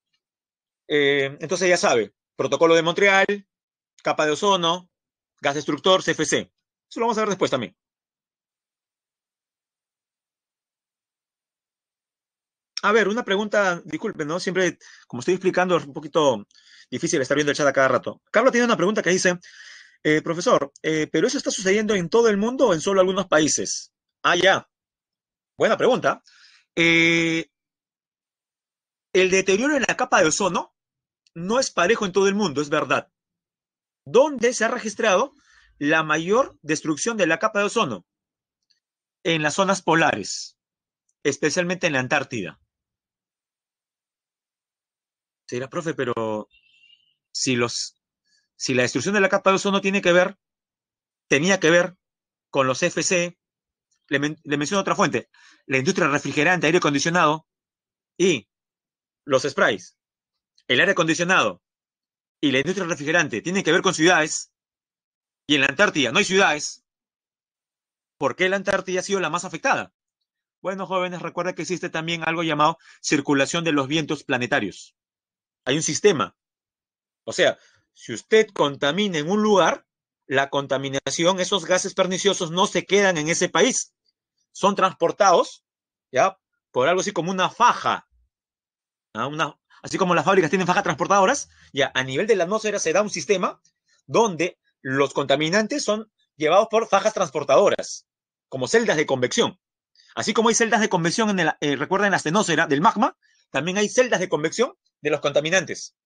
Speaker 1: Eh, entonces ya sabe, protocolo de Montreal, capa de ozono, gas destructor, CFC. Eso lo vamos a ver después también. A ver, una pregunta, disculpen, ¿no? Siempre, como estoy explicando, es un poquito difícil estar viendo el chat a cada rato. Carlos tiene una pregunta que dice, eh, profesor, eh, ¿pero eso está sucediendo en todo el mundo o en solo algunos países? Ah, ya. Buena pregunta. Eh, el deterioro en la capa de ozono no es parejo en todo el mundo, es verdad. ¿Dónde se ha registrado la mayor destrucción de la capa de ozono? En las zonas polares, especialmente en la Antártida. Te dirá, profe, pero si, los, si la destrucción de la capa de ozono tiene que ver, tenía que ver con los FC, le, menciono otra fuente, la industria refrigerante, aire acondicionado y los sprays, el aire acondicionado y la industria refrigerante tienen que ver con ciudades, y en la Antártida no hay ciudades, ¿por qué la Antártida ha sido la más afectada? Bueno, jóvenes, recuerda que existe también algo llamado circulación de los vientos planetarios. Hay un sistema. O sea, si usted contamina en un lugar, la contaminación, esos gases perniciosos no se quedan en ese país. Son transportados, ¿ya? Por algo así como una faja. así como las fábricas tienen fajas transportadoras, ya a nivel de la atmósfera se da un sistema donde los contaminantes son llevados por fajas transportadoras, como celdas de convección. Así como hay celdas de convección en el, eh, recuerden la astenosfera del magma, también hay celdas de convección de los contaminantes.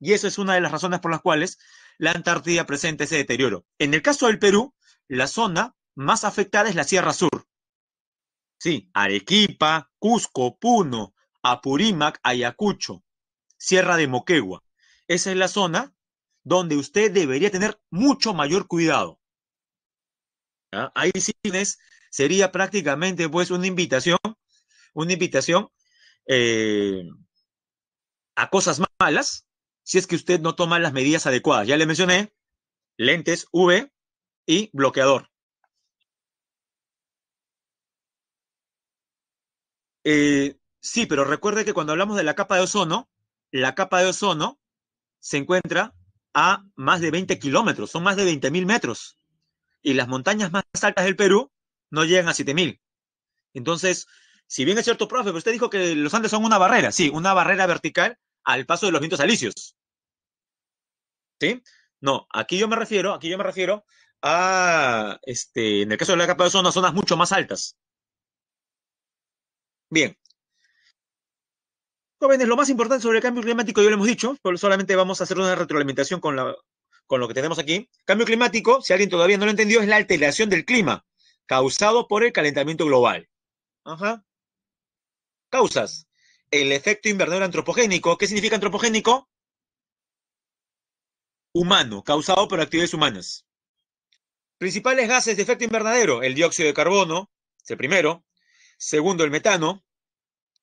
Speaker 1: Y eso es una de las razones por las cuales la Antártida presenta ese deterioro. En el caso del Perú, la zona más afectada es la Sierra Sur. Sí, Arequipa, Cusco, Puno, Apurímac, Ayacucho, Sierra de Moquegua. Esa es la zona donde usted debería tener mucho mayor cuidado. Ah, ahí sí sería prácticamente pues una invitación, una invitación eh, a cosas malas si es que usted no toma las medidas adecuadas. Ya le mencioné lentes V y bloqueador. Eh, sí, pero recuerde que cuando hablamos de la capa de ozono, la capa de ozono se encuentra a más de 20 kilómetros, son más de 20.000 mil metros. Y las montañas más altas del Perú no llegan a 7.000. Entonces, si bien es cierto, profe, usted dijo que los Andes son una barrera, sí, una barrera vertical al paso de los vientos alisios. ¿Sí? No, aquí yo me refiero, aquí yo me refiero a, este, en el caso de la capa de ozono, zonas mucho más altas. Bien. Jóvenes, lo más importante sobre el cambio climático ya lo hemos dicho, solamente vamos a hacer una retroalimentación con, con lo que tenemos aquí. Cambio climático, si alguien todavía no lo entendió, es la alteración del clima causado por el calentamiento global. Ajá causas. El efecto invernadero antropogénico. ¿Qué significa antropogénico? Humano, causado por actividades humanas. Principales gases de efecto invernadero. El dióxido de carbono, es el primero. Segundo, el metano.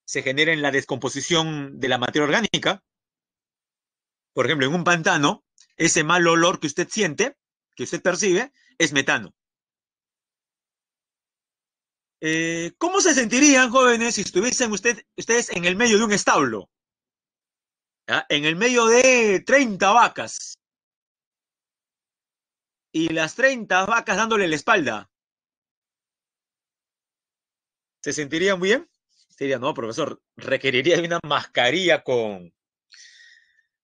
Speaker 1: Se genera en la descomposición de la materia orgánica. Por ejemplo, en un pantano, ese mal olor que usted siente, que usted percibe, es metano. Eh, ¿Cómo se sentirían, jóvenes, si estuviesen ustedes en el medio de un establo? En el medio de 30 vacas. Y las 30 vacas dándole la espalda. ¿Se sentirían bien? Sería, no, profesor, requeriría una mascarilla con.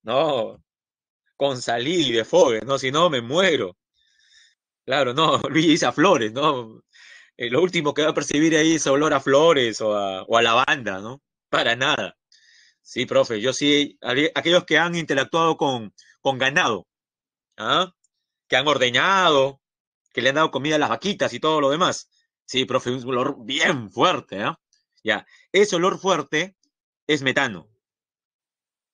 Speaker 1: No, con salir de fogue, no, si no me muero. Claro, no, [laughs] Luis a Flores, no, eh, lo último que va a percibir ahí es olor a flores o a, lavanda, ¿no? Para nada. Sí, profe, yo sí, aquellos que han interactuado con, con ganado, ¿ah? que han ordeñado, que le han dado comida a las vaquitas y todo lo demás. Sí, profe, un olor bien fuerte, ¿ah? Ya, ese olor fuerte es metano.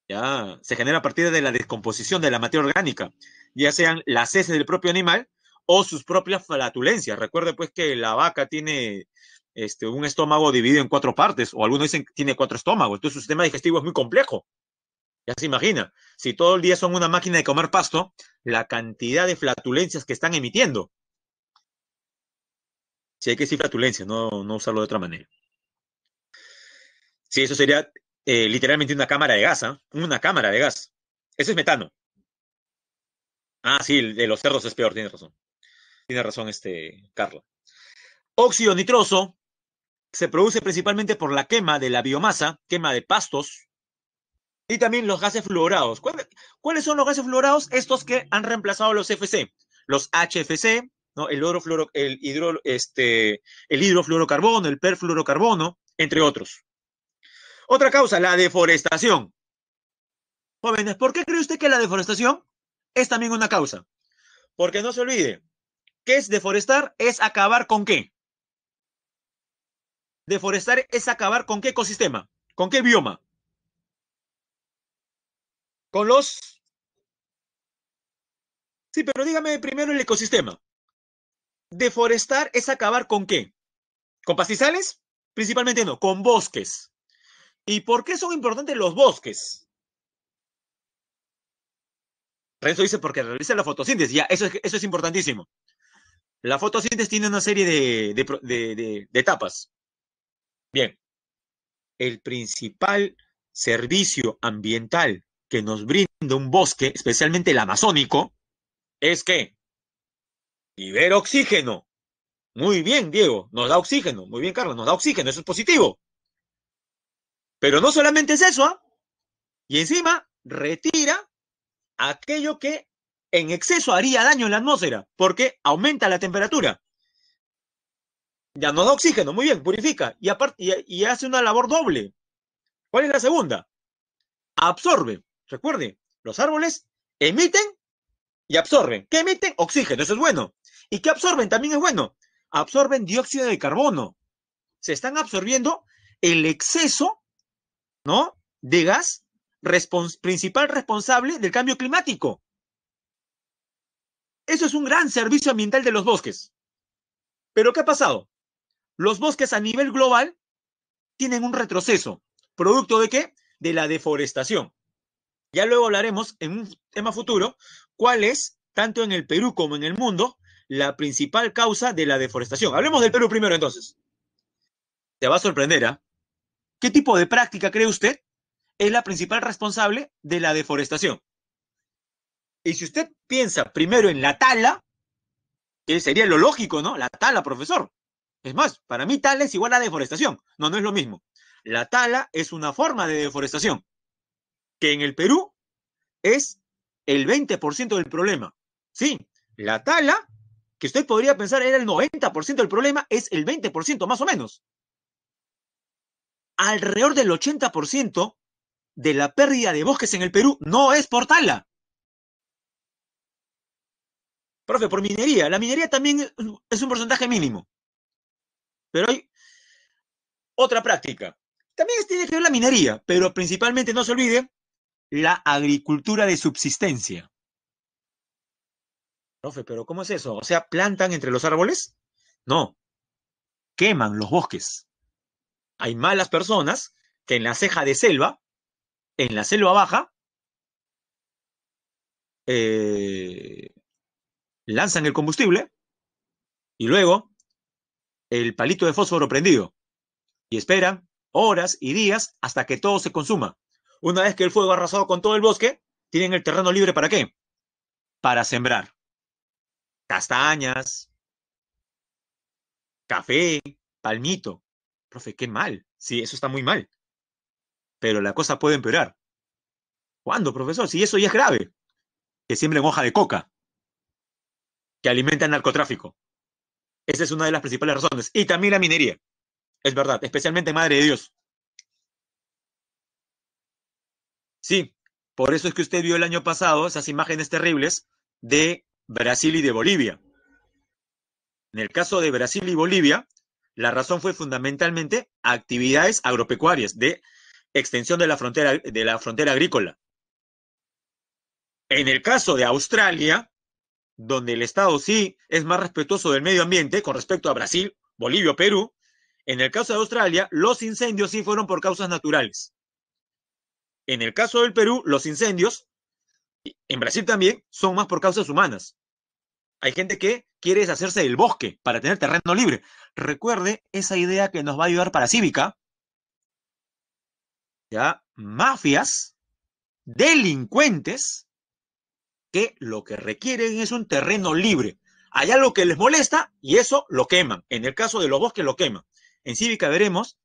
Speaker 1: Ya, se genera a partir de la descomposición de la materia orgánica, ya sean las heces del propio animal o sus propias flatulencias. Recuerde pues que la vaca tiene este, un estómago dividido en cuatro partes, o algunos dicen que tiene cuatro estómagos, entonces su sistema digestivo es muy complejo. Ya se imagina, si todo el día son una máquina de comer pasto, la cantidad de flatulencias que están emitiendo. Si sí, hay que decir flatulencia, no, usarlo de otra manera. Sí, eso sería eh, literalmente una cámara de gas, ¿ah? una cámara de gas. Eso es metano. Ah, sí, de los cerdos es peor, tienes razón. Tiene razón este Carla. Óxido nitroso se produce principalmente por la quema de la biomasa, quema de pastos, y también los gases fluorados. ¿Cuáles son los gases fluorados? Estos que han reemplazado los FC, los HFC, ¿no? el, este, el hidrofluorocarbono, el perfluorocarbono, entre otros. Otra causa, la deforestación. Jóvenes, ¿por qué cree usted que la deforestación es también una causa? Porque no se olvide, ¿Qué es deforestar? Es acabar con qué. Deforestar es acabar con qué ecosistema, con qué bioma. Con los... Sí, pero dígame primero el ecosistema. Deforestar es acabar con qué. ¿Con pastizales? Principalmente no, con bosques. ¿Y por qué son importantes los bosques? Renzo dice porque realiza la fotosíntesis. Ya, eso es, eso es importantísimo. La fotosíntesis tiene una serie de, etapas. Bien, el principal servicio ambiental que nos brinda un bosque, especialmente el amazónico, es que libera oxígeno. Muy bien, Diego, nos da oxígeno. Muy bien, Carlos, nos da oxígeno, eso es positivo. Pero no solamente es eso, ¿ah? y encima retira aquello que en exceso haría daño en la atmósfera porque aumenta la temperatura. Ya no da oxígeno, muy bien, purifica y, y, hace una labor doble. ¿Cuál es la segunda? Absorbe. Recuerde, los árboles emiten y absorben. ¿Qué emiten? Oxígeno, eso es bueno. ¿Y qué absorben? También es bueno. Absorben dióxido de carbono. Se están absorbiendo el exceso, ¿no? De gas principal responsable del cambio climático. Eso es un gran servicio ambiental de los bosques. Pero ¿qué ha pasado? Los bosques a nivel global tienen un retroceso. ¿Producto de qué? De la deforestación. Ya luego hablaremos en un tema futuro cuál es, tanto en el Perú como en el mundo, la principal causa de la deforestación. Hablemos del Perú primero entonces. Te va a sorprender, ¿ah? ¿Qué tipo de práctica cree usted es la principal responsable de la deforestación? Y si usted piensa primero en la tala, que sería lo lógico, ¿no? La tala, profesor. Es más, para mí tala es igual a deforestación. No, no es lo mismo. La tala es una forma de deforestación, que en el Perú es el 20% del problema. Sí, la tala, que usted podría pensar era el 90% del problema, es el 20% más o menos. Alrededor del 80% de la pérdida de bosques en el Perú no es por tala. Profe, por minería. La minería también es un porcentaje mínimo. Pero hay otra práctica. También tiene que ver la minería, pero principalmente, no se olvide, la agricultura de subsistencia. Profe, pero ¿cómo es eso? O sea, ¿plantan entre los árboles? No. Queman los bosques. Hay malas personas que en la ceja de selva, en la selva baja, eh, lanzan el combustible y luego el palito de fósforo prendido y esperan horas y días hasta que todo se consuma. Una vez que el fuego ha arrasado con todo el bosque, tienen el terreno libre para qué? Para sembrar castañas, café, palmito. Profe, qué mal. Sí, eso está muy mal. Pero la cosa puede empeorar. ¿Cuándo, profesor? Si eso ya es grave. Que siembren hoja de coca que alimenta el narcotráfico. Esa es una de las principales razones. Y también la minería. Es verdad, especialmente Madre de Dios. Sí, por eso es que usted vio el año pasado esas imágenes terribles de Brasil y de Bolivia. En el caso de Brasil y Bolivia, la razón fue fundamentalmente actividades agropecuarias de extensión de la frontera, de la frontera agrícola. En el caso de Australia, donde el Estado sí es más respetuoso del medio ambiente con respecto a Brasil, Bolivia o Perú, en el caso de Australia, los incendios sí fueron por causas naturales. En el caso del Perú, los incendios, en Brasil también, son más por causas humanas. Hay gente que quiere deshacerse del bosque para tener terreno libre. Recuerde esa idea que nos va a ayudar para Cívica. ¿Ya? Mafias, delincuentes, que lo que requieren es un terreno libre. Allá lo que les molesta y eso lo queman. En el caso de los bosques lo queman. En Cívica veremos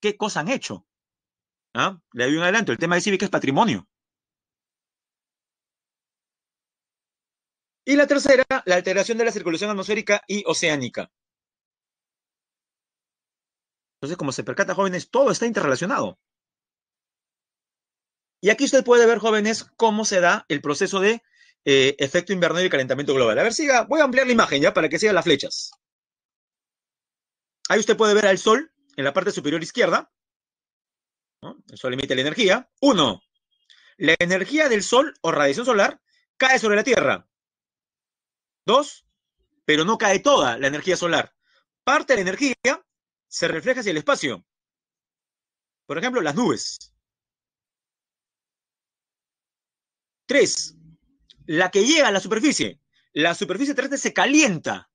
Speaker 1: qué cosa han hecho. ¿Ah? Le doy un adelanto, el tema de Cívica es patrimonio. Y la tercera, la alteración de la circulación atmosférica y oceánica. Entonces, como se percata, jóvenes, todo está interrelacionado. Y aquí usted puede ver, jóvenes, cómo se da el proceso de eh, efecto invernadero y calentamiento global. A ver, siga, voy a ampliar la imagen ya para que sigan las flechas. Ahí usted puede ver al Sol en la parte superior izquierda. El Sol emite la energía. Uno, la energía del Sol o radiación solar cae sobre la Tierra. Dos, pero no cae toda la energía solar. Parte de la energía se refleja hacia el espacio. Por ejemplo, las nubes. Tres, la que llega a la superficie. La superficie terrestre se calienta.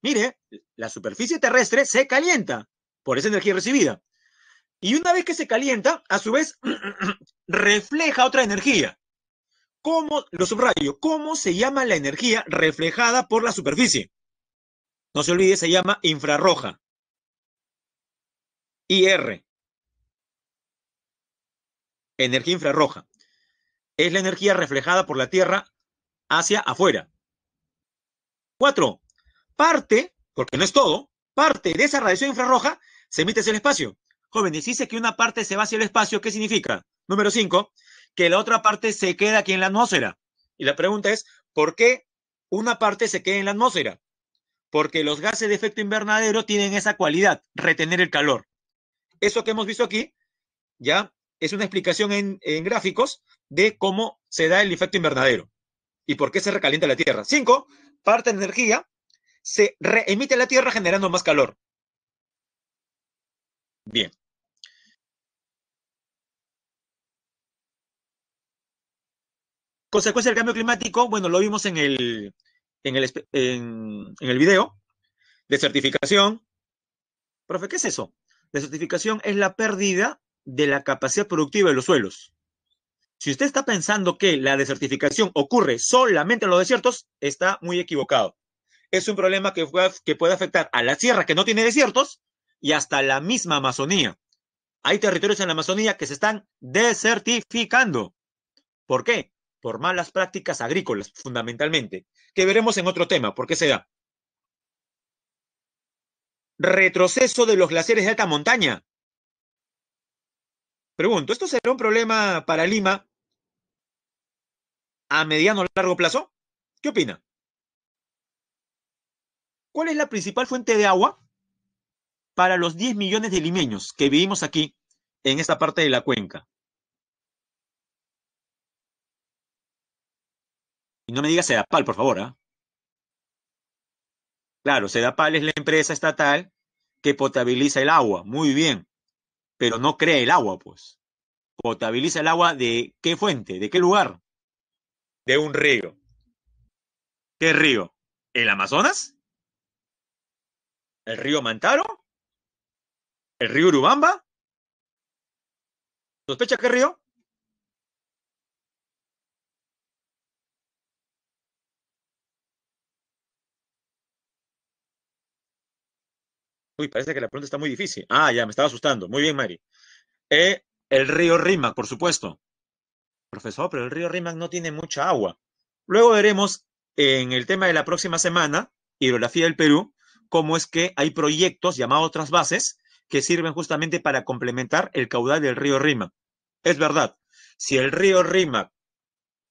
Speaker 1: Mire, la superficie terrestre se calienta por esa energía recibida. Y una vez que se calienta, a su vez, [clears throat] refleja otra energía. ¿Cómo, lo subrayo, cómo se llama la energía reflejada por la superficie? No se olvide, se llama infrarroja. IR. Energía infrarroja es la energía reflejada por la Tierra hacia afuera. Cuatro, parte, porque no es todo, parte de esa radiación infrarroja se emite hacia el espacio. Jóvenes, dice que una parte se va hacia el espacio, ¿qué significa? Número cinco, que la otra parte se queda aquí en la atmósfera. Y la pregunta es, ¿por qué una parte se queda en la atmósfera? Porque los gases de efecto invernadero tienen esa cualidad, retener el calor. Eso que hemos visto aquí, ya es una explicación en, gráficos de cómo se da el efecto invernadero y por qué se recalienta la Tierra. Cinco, parte de energía se reemite a la Tierra generando más calor. Bien. Consecuencia del cambio climático, bueno, lo vimos en el, en el, en el video. Desertificación. Profe, ¿qué es eso? Desertificación es la pérdida de la capacidad productiva de los suelos. Si usted está pensando que la desertificación ocurre solamente en los desiertos, está muy equivocado. Es un problema que, que puede afectar a la sierra que no tiene desiertos y hasta la misma Amazonía. Hay territorios en la Amazonía que se están desertificando. ¿Por qué? Por malas prácticas agrícolas, fundamentalmente, que veremos en otro tema, por qué se da. Retroceso de los glaciares de alta montaña. Pregunto, ¿esto será un problema para Lima a mediano o largo plazo? ¿Qué opina? ¿Cuál es la principal fuente de agua para los 10 millones de limeños que vivimos aquí en esta parte de la cuenca? Y no me digas Sedapal, por favor. ¿ah? Claro, Sedapal es la empresa estatal que potabiliza el agua. Muy bien pero no crea el agua, pues. Potabiliza el agua de qué fuente, de qué lugar. De un río. ¿Qué río? ¿El Amazonas? ¿El río Mantaro? ¿El río Urubamba? ¿Sospecha qué río? Uy, parece que la pregunta está muy difícil. Ah, ya, me estaba asustando. Muy bien, Mari. Eh, el río Rímac, por supuesto. Profesor, pero el río Rímac no tiene mucha agua. Luego veremos en el tema de la próxima semana, Hidrografía del Perú, cómo es que hay proyectos llamados trasvases que sirven justamente para complementar el caudal del río Rímac. Es verdad, si el río Rímac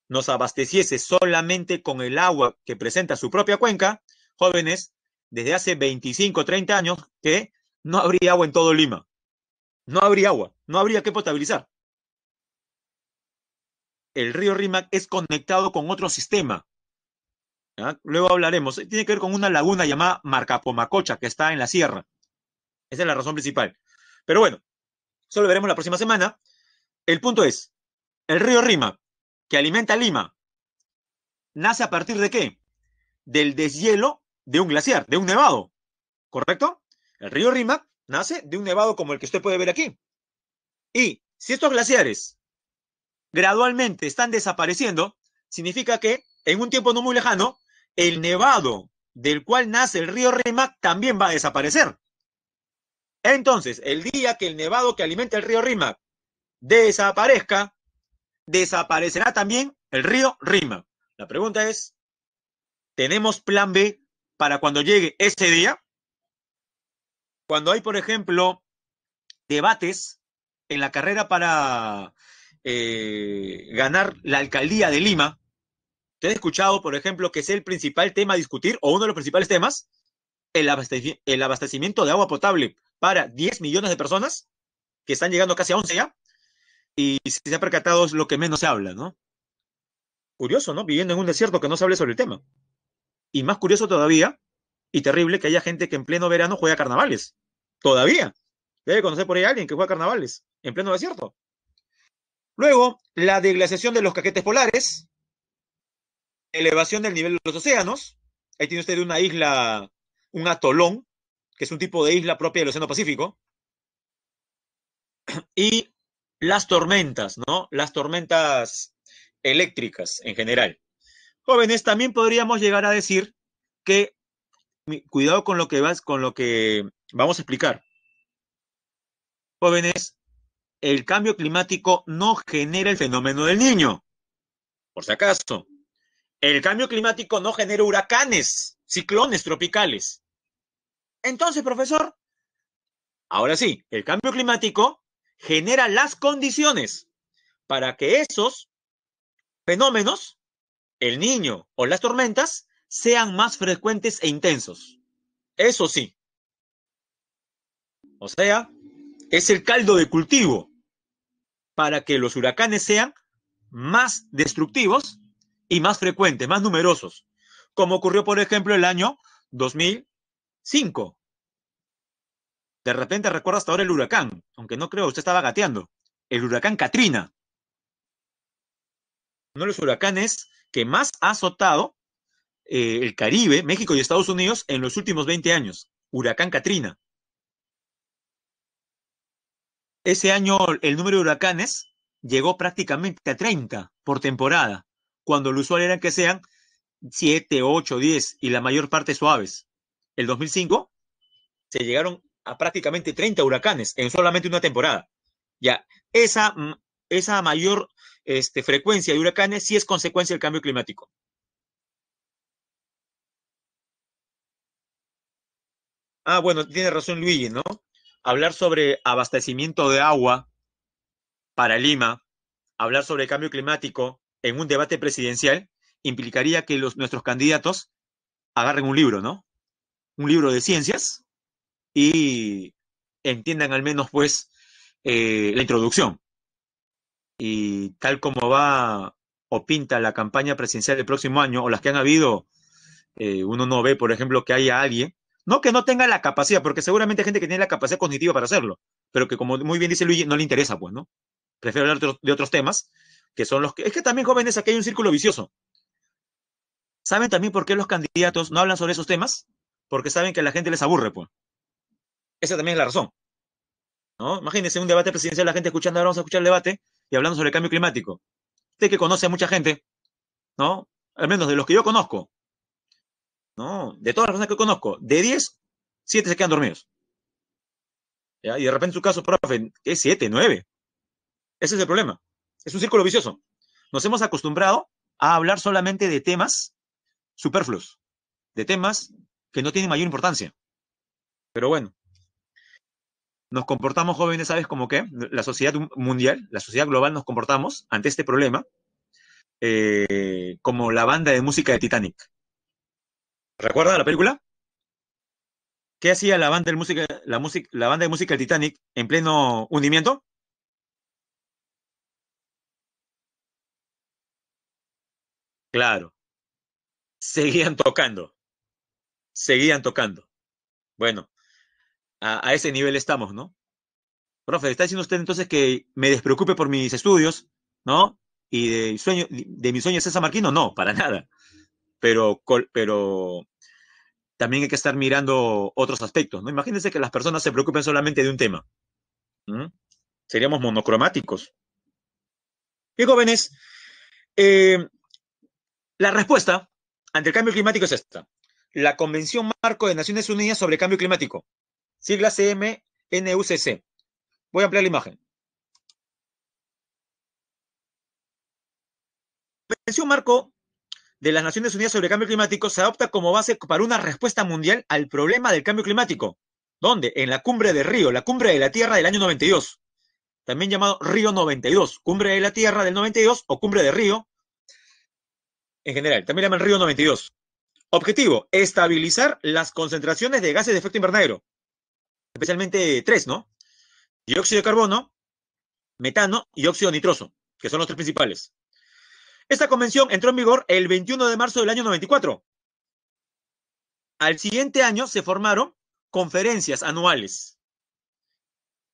Speaker 1: nos abasteciese solamente con el agua que presenta su propia cuenca, jóvenes, desde hace 25, 30 años que no habría agua en todo Lima. No habría agua, no habría que potabilizar. El río Rímac es conectado con otro sistema. Luego hablaremos. Tiene que ver con una laguna llamada Marcapomacocha, que está en la sierra. Esa es la razón principal. Pero bueno, solo veremos la próxima semana. El punto es, el río Rímac, que alimenta Lima, nace a partir de qué? Del deshielo de un glaciar, de un nevado, ¿correcto? El río Rima nace de un nevado como el que usted puede ver aquí. Y si estos glaciares gradualmente están desapareciendo, significa que en un tiempo no muy lejano, el nevado del cual nace el río Rímac también va a desaparecer. Entonces, el día que el nevado que alimenta el río Rimac desaparezca, desaparecerá también el río Rima. La pregunta es, ¿tenemos plan B para cuando llegue ese día, cuando hay, por ejemplo, debates en la carrera para eh, ganar la alcaldía de Lima, ¿te has escuchado, por ejemplo, que es el principal tema a discutir o uno de los principales temas? El, abastecimiento de agua potable para 10 millones de personas, que están llegando casi a 11 ya, y si se ha percatado lo que menos se habla, ¿no? Curioso, ¿no? Viviendo en un desierto que no se hable sobre el tema. Y más curioso todavía, y terrible, que haya gente que en pleno verano juega carnavales. Todavía. Debe conocer por ahí a alguien que juega carnavales en pleno desierto. Luego, la deglaciación de los caquetes polares, elevación del nivel de los océanos. Ahí tiene usted una isla, un atolón, que es un tipo de isla propia del Océano Pacífico. [clears throat] Y las tormentas, ¿no? Las tormentas eléctricas en general. Jóvenes, también podríamos llegar a decir que cuidado con lo que vas, con lo que vamos a explicar. Jóvenes, el cambio climático no genera el fenómeno del niño. Por si acaso, el cambio climático no genera huracanes, ciclones tropicales. Entonces, profesor, ahora sí, el cambio climático genera las condiciones para que esos fenómenos el niño o las tormentas sean más frecuentes e intensos. Eso sí. O sea, es el caldo de cultivo para que los huracanes sean más destructivos y más frecuentes, más numerosos, como ocurrió, por ejemplo, el año 2005. De repente recuerda hasta ahora el huracán, aunque no creo, usted estaba gateando, el huracán Katrina. No los huracanes que más ha azotado eh, el Caribe, México y Estados Unidos en los últimos 20 años, huracán Katrina. Ese año el número de huracanes llegó prácticamente a 30 por temporada, cuando lo usual era que sean 7, 8, 10 y la mayor parte suaves. El 2005 se llegaron a prácticamente 30 huracanes en solamente una temporada. Ya, esa, mm, esa mayor este, frecuencia de huracanes si es consecuencia del cambio climático. Ah, bueno, tiene razón Luigi, ¿no? Hablar sobre abastecimiento de agua para Lima, hablar sobre cambio climático en un debate presidencial, implicaría que los, nuestros candidatos agarren un libro, ¿no? Un libro de ciencias y entiendan al menos, pues, eh, la introducción y tal como va o pinta la campaña presidencial del próximo año o las que han habido, eh, uno no ve, por ejemplo, que haya alguien, no que no tenga la capacidad, porque seguramente hay gente que tiene la capacidad cognitiva para hacerlo, pero que como muy bien dice Luigi, no le interesa, pues, ¿no? Prefiero hablar de otros, temas, que son los que... Es que también jóvenes, aquí hay un círculo vicioso. ¿Saben también por qué los candidatos no hablan sobre esos temas? Porque saben que a la gente les aburre, pues. Esa también es la razón. ¿No? Imagínense un debate presidencial, la gente escuchando, ahora vamos a escuchar el debate, y hablando sobre el cambio climático. Usted que conoce a mucha gente, ¿no? Al menos de los que yo conozco, ¿no? De todas las personas que conozco, de 10, 7 se quedan dormidos. Y de repente en su caso, profe, es 7, 9. Ese es el problema. Es un círculo vicioso. Nos hemos acostumbrado a hablar solamente de temas superfluos, de temas que no tienen mayor importancia. Pero bueno, nos comportamos jóvenes, ¿sabes como que La sociedad mundial, la sociedad global nos comportamos ante este problema eh, como la banda de música de Titanic. ¿Recuerda la película? ¿Qué hacía la banda de música, la, la banda de música de Titanic en pleno hundimiento? Claro. Seguían tocando. Seguían tocando. Bueno, a, ese nivel estamos, ¿no? Profe, está diciendo usted entonces que me despreocupe por mis estudios, ¿no? Y de, sueño, de mi sueño es César Marquino, no, para nada. Pero, pero también hay que estar mirando otros aspectos, ¿no? Imagínense que las personas se preocupen solamente de un tema. Seríamos monocromáticos. Y jóvenes, eh, la respuesta ante el cambio climático es esta. La Convención Marco de Naciones Unidas sobre Cambio Climático, sigla CMNUCC. Voy a ampliar la imagen. La Convención Marco de las Naciones Unidas sobre el Cambio Climático se adopta como base para una respuesta mundial al problema del cambio climático. ¿Dónde? En la cumbre de Río, la cumbre de la Tierra del año 92, también llamado Río 92, cumbre de la Tierra del 92 o cumbre de Río en general, también llaman Río 92. Objetivo, estabilizar las concentraciones de gases de efecto invernadero especialmente tres, ¿no? Dióxido de carbono, metano y óxido nitroso, que son los tres principales. Esta convención entró en vigor el 21 de marzo del año 94. Al siguiente año se formaron conferencias anuales.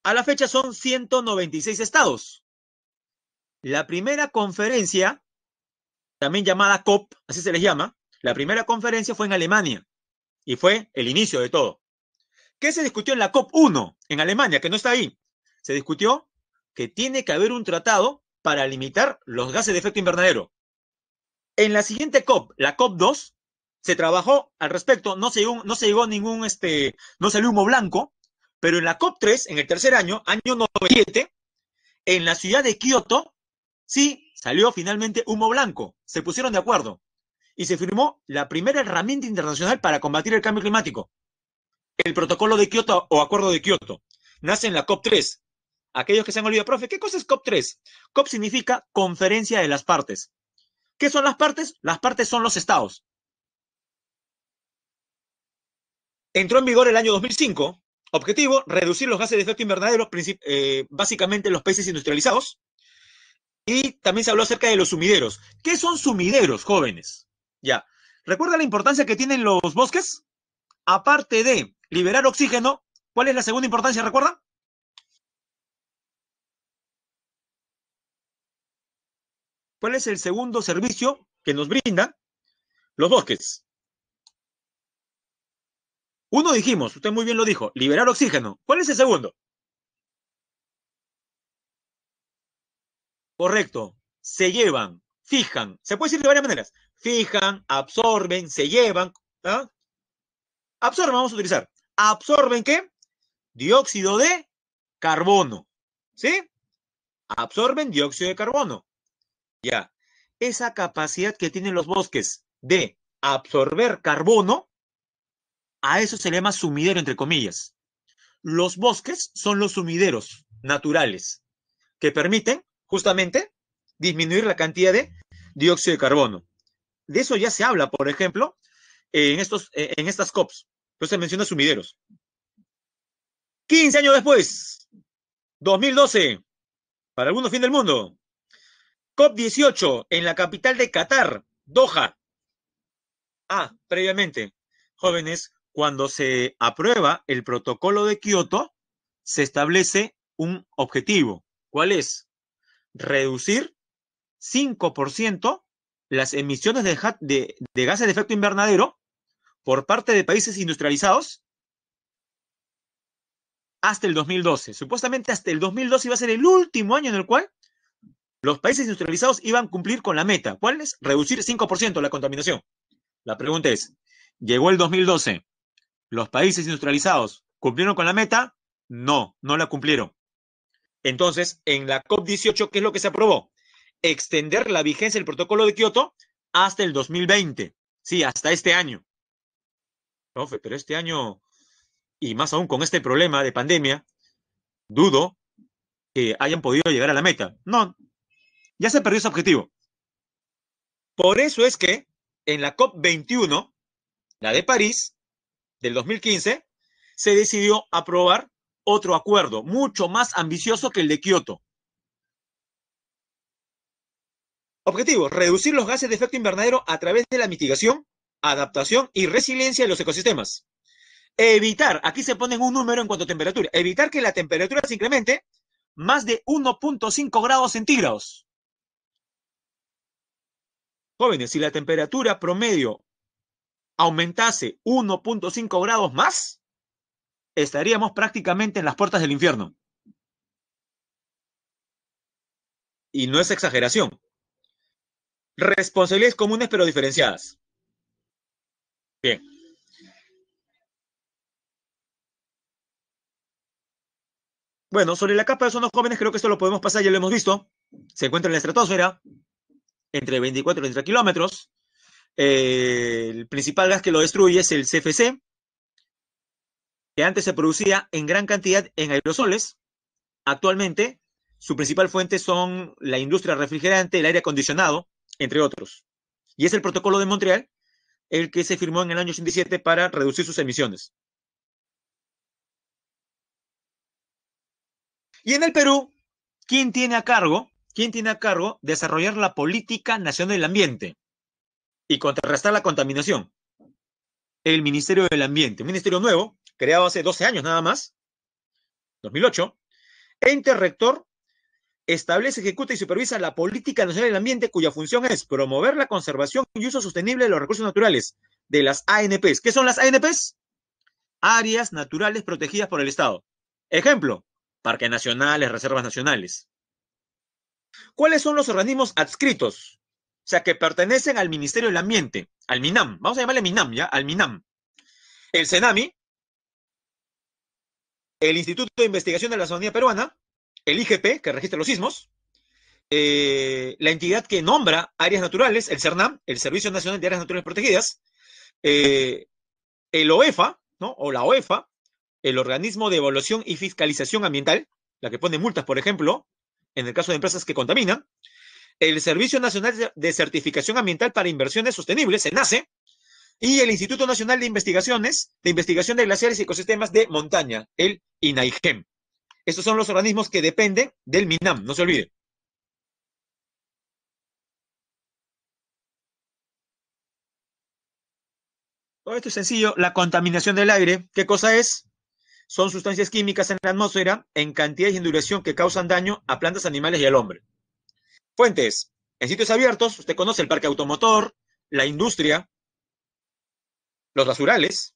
Speaker 1: A la fecha son 196 estados. La primera conferencia, también llamada COP, así se les llama, la primera conferencia fue en Alemania y fue el inicio de todo. ¿Qué se discutió en la COP1 en Alemania, que no está ahí? Se discutió que tiene que haber un tratado para limitar los gases de efecto invernadero. En la siguiente COP, la COP2, se trabajó al respecto, no se llegó, ningún, este, no salió humo blanco, pero en la COP3, en el tercer año, año 97, en la ciudad de Kioto, sí salió finalmente humo blanco, se pusieron de acuerdo y se firmó la primera herramienta internacional para combatir el cambio climático el protocolo de Kioto o acuerdo de Kioto. Nace en la COP3. Aquellos que se han olvidado, profe, ¿qué cosa es COP3? COP significa conferencia de las partes. ¿Qué son las partes? Las partes son los estados. Entró en vigor el año 2005. Objetivo, reducir los gases de efecto invernadero, eh, básicamente los países industrializados. Y también se habló acerca de los sumideros. ¿Qué son sumideros, jóvenes? Ya. ¿Recuerda la importancia que tienen los bosques? Aparte de Liberar oxígeno. ¿Cuál es la segunda importancia, recuerdan? ¿Cuál es el segundo servicio que nos brindan los bosques? Uno dijimos, usted muy bien lo dijo, liberar oxígeno. ¿Cuál es el segundo? Correcto. Se llevan, fijan. Se puede decir de varias maneras. Fijan, absorben, se llevan. ¿ah? Absorben, vamos a utilizar absorben qué? Dióxido de carbono. ¿Sí? Absorben dióxido de carbono. Ya. Esa capacidad que tienen los bosques de absorber carbono, a eso se le llama sumidero, entre comillas. Los bosques son los sumideros naturales que permiten justamente disminuir la cantidad de dióxido de carbono. De eso ya se habla, por ejemplo, en, estos, en estas COPs, entonces menciona sumideros. 15 años después, 2012, para algunos fin del mundo. COP18 en la capital de Qatar, Doha. Ah, previamente, jóvenes, cuando se aprueba el protocolo de Kioto, se establece un objetivo. ¿Cuál es? Reducir 5% las emisiones de, de, de gases de efecto invernadero por parte de países industrializados hasta el 2012. Supuestamente hasta el 2012 iba a ser el último año en el cual los países industrializados iban a cumplir con la meta. ¿Cuál es? Reducir 5% la contaminación. La pregunta es, ¿llegó el 2012? ¿Los países industrializados cumplieron con la meta? No, no la cumplieron. Entonces, en la COP18, ¿qué es lo que se aprobó? Extender la vigencia del protocolo de Kioto hasta el 2020. Sí, hasta este año profe, pero este año, y más aún con este problema de pandemia, dudo que hayan podido llegar a la meta. No, ya se perdió ese objetivo. Por eso es que en la COP21, la de París, del 2015, se decidió aprobar otro acuerdo mucho más ambicioso que el de Kioto. Objetivo, reducir los gases de efecto invernadero a través de la mitigación adaptación y resiliencia de los ecosistemas. Evitar, aquí se ponen un número en cuanto a temperatura, evitar que la temperatura se incremente más de 1.5 grados centígrados. Jóvenes, si la temperatura promedio aumentase 1.5 grados más, estaríamos prácticamente en las puertas del infierno. Y no es exageración. Responsabilidades comunes pero diferenciadas. Bien. Bueno, sobre la capa de zonas jóvenes, creo que esto lo podemos pasar, ya lo hemos visto. Se encuentra en la estratosfera, entre 24 y 30 kilómetros. Eh, el principal gas que lo destruye es el CFC, que antes se producía en gran cantidad en aerosoles. Actualmente, su principal fuente son la industria refrigerante, el aire acondicionado, entre otros. Y es el protocolo de Montreal el que se firmó en el año 87 para reducir sus emisiones. Y en el Perú, ¿quién tiene a cargo? ¿Quién tiene a cargo desarrollar la política nacional del ambiente y contrarrestar la contaminación? El Ministerio del Ambiente, un ministerio nuevo, creado hace 12 años nada más, 2008, ente rector establece, ejecuta y supervisa la política nacional del ambiente cuya función es promover la conservación y uso sostenible de los recursos naturales de las ANPs. ¿Qué son las ANPs? Áreas naturales protegidas por el Estado. Ejemplo, parques nacionales, reservas nacionales. ¿Cuáles son los organismos adscritos? O sea, que pertenecen al Ministerio del Ambiente, al MINAM. Vamos a llamarle MINAM, ¿ya? Al MINAM. El CENAMI, el Instituto de Investigación de la amazonía Peruana, el IGP, que registra los sismos, eh, la entidad que nombra áreas naturales, el CERNAM, el Servicio Nacional de Áreas Naturales Protegidas, eh, el OEFA, o la OEFA, el Organismo de Evaluación y Fiscalización Ambiental, la que pone multas, por ejemplo, en el caso de empresas que contaminan, el Servicio Nacional de Certificación Ambiental para Inversiones Sostenibles, NACE, y el Instituto Nacional de Investigaciones, de Investigación de Glaciares y Ecosistemas de Montaña, el INAIGEM. Estos son los organismos que dependen del MINAM, no se olvide. Todo esto es sencillo. La contaminación del aire, ¿qué cosa es? Son sustancias químicas en la atmósfera en cantidades y en duración que causan daño a plantas, animales y al hombre. Fuentes. En sitios abiertos, usted conoce el parque automotor, la industria, los basurales,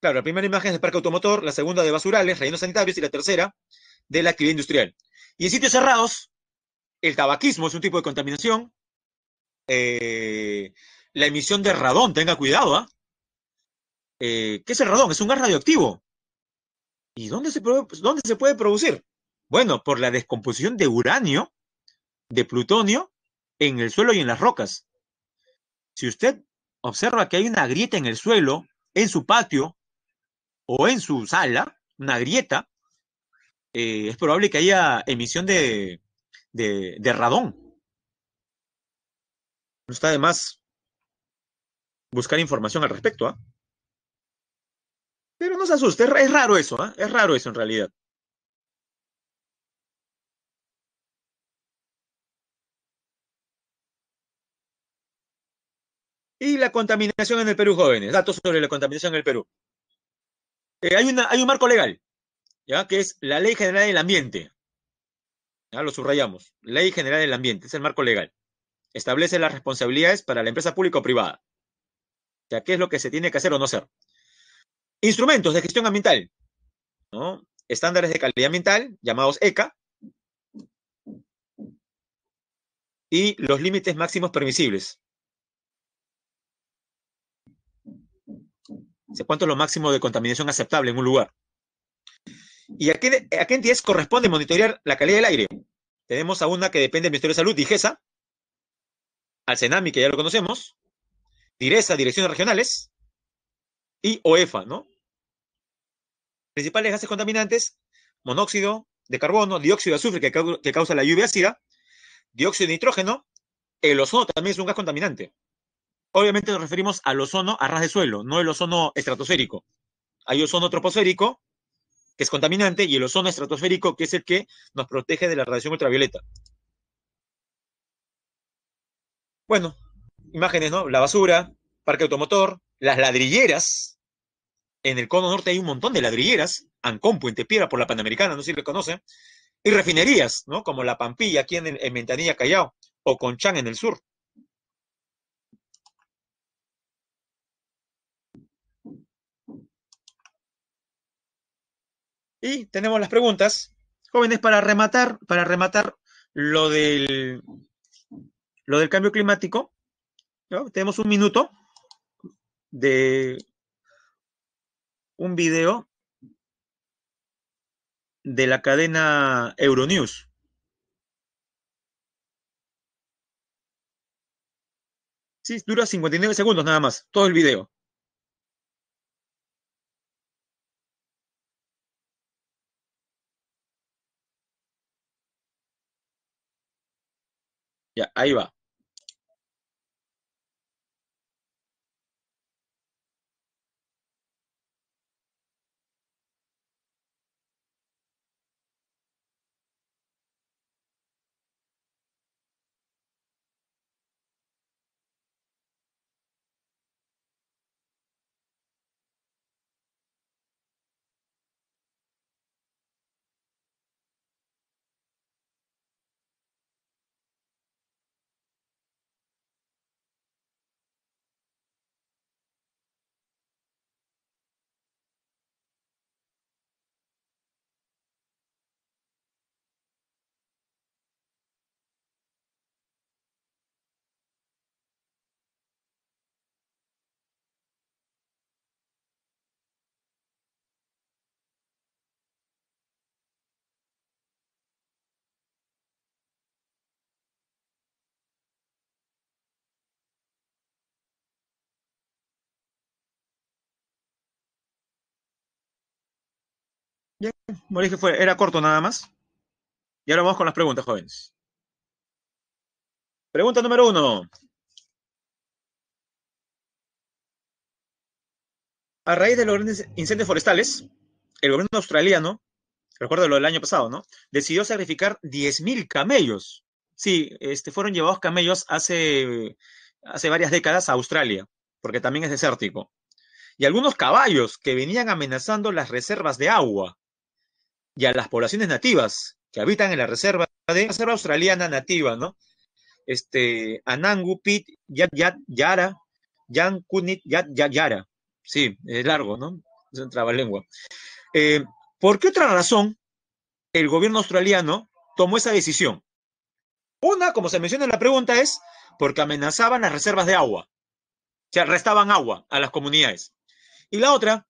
Speaker 1: Claro, la primera imagen es del parque automotor, la segunda de basurales, rellenos sanitarios y la tercera de la actividad industrial. Y en sitios cerrados, el tabaquismo es un tipo de contaminación. Eh, la emisión de radón, tenga cuidado, ¿ah? ¿eh? qué es el radón? Es un gas radioactivo. ¿Y dónde se, dónde se puede producir? Bueno, por la descomposición de uranio, de plutonio, en el suelo y en las rocas. Si usted observa que hay una grieta en el suelo, en su patio, o en su sala, una grieta, eh, es probable que haya emisión de, radón. No está de más buscar información al respecto, ¿ah? Pero no se asuste, es raro eso, ¿ah? es raro eso en realidad. Y la contaminación en el Perú, jóvenes. Datos sobre la contaminación en el Perú. Eh, hay, un marco legal, ¿ya? que es la Ley General del Ambiente. ¿ya? Lo subrayamos. Ley General del Ambiente, es el marco legal. Establece las responsabilidades para la empresa pública o privada. ya sea, qué es lo que se tiene que hacer o no hacer. Instrumentos de gestión ambiental. ¿no? Estándares de calidad ambiental, llamados ECA. Y los límites máximos permisibles. ¿Cuánto es lo máximo de contaminación aceptable en un lugar? ¿Y a qué, a qué corresponde monitorear la calidad del aire? Tenemos a una que depende del Ministerio de Salud, DIGESA, al CENAMI, que ya lo conocemos, DIRESA, Direcciones Regionales, y OEFA, ¿no? Principales gases contaminantes, monóxido de carbono, dióxido de azufre que, que causa la lluvia ácida, dióxido de nitrógeno, el ozono también es un gas contaminante obviamente nos referimos al ozono a ras de suelo, no el ozono estratosférico. Hay ozono troposférico, que es contaminante, y el ozono estratosférico, que es el que nos protege de la radiación ultravioleta. Bueno, imágenes, ¿no? La basura, parque automotor, las ladrilleras. En el cono norte hay un montón de ladrilleras. Ancón, Puente Piedra, por la Panamericana, no sé si lo conocen. Y refinerías, ¿no? Como la Pampilla, aquí en, en Ventanilla, Callao, o Conchán en el sur. Y tenemos las preguntas. Jóvenes, para rematar, para rematar lo del, lo del cambio climático, tenemos un minuto de un video de la cadena Euronews. Sí, dura 59 segundos nada más, todo el video. いや、愛は Ya, como fue, era corto nada más. Y ahora vamos con las preguntas, jóvenes. Pregunta número uno. A raíz de los incendios forestales, el gobierno australiano, recuerdo lo del año pasado, ¿no? Decidió sacrificar 10.000 camellos. Sí, este, fueron llevados camellos hace, hace varias décadas a Australia, porque también es desértico. Y algunos caballos que venían amenazando las reservas de agua y a las poblaciones nativas que habitan en la reserva de la reserva australiana nativa, ¿no? Este, Pit, Yat, Yat, Yara, Yan Kunit, Yat, Yara. Sí, es largo, ¿no? Es un trabalengua. Eh, ¿Por qué otra razón el gobierno australiano tomó esa decisión? Una, como se menciona en la pregunta, es porque amenazaban las reservas de agua. O sea, restaban agua a las comunidades. Y la otra,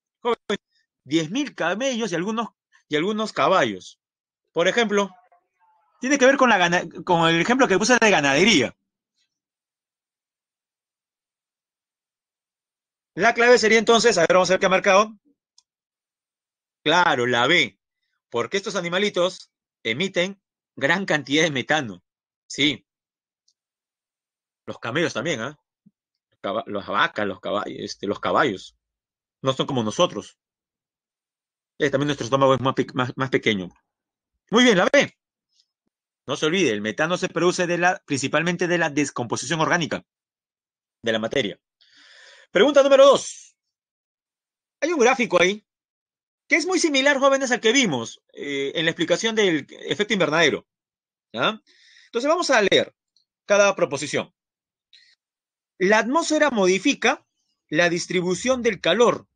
Speaker 1: 10.000 camellos y algunos y algunos caballos. Por ejemplo, tiene que ver con, el ejemplo que puse de ganadería. La clave sería entonces, a ver, vamos a ver qué ha marcado. Claro, la B, porque estos animalitos emiten gran cantidad de metano. Sí. Los camellos también, ¿ah? ¿eh? Las vacas, los caballos, este, los caballos. No son como nosotros. Eh, también nuestro estómago es más, pequeño. Muy bien, la B. No se olvide, el metano se produce de la, principalmente de la descomposición orgánica de la materia. Pregunta número dos. Hay un gráfico ahí que es muy similar, jóvenes, al que vimos eh, en la explicación del efecto invernadero. Entonces vamos a leer cada proposición. La atmósfera modifica la distribución del calor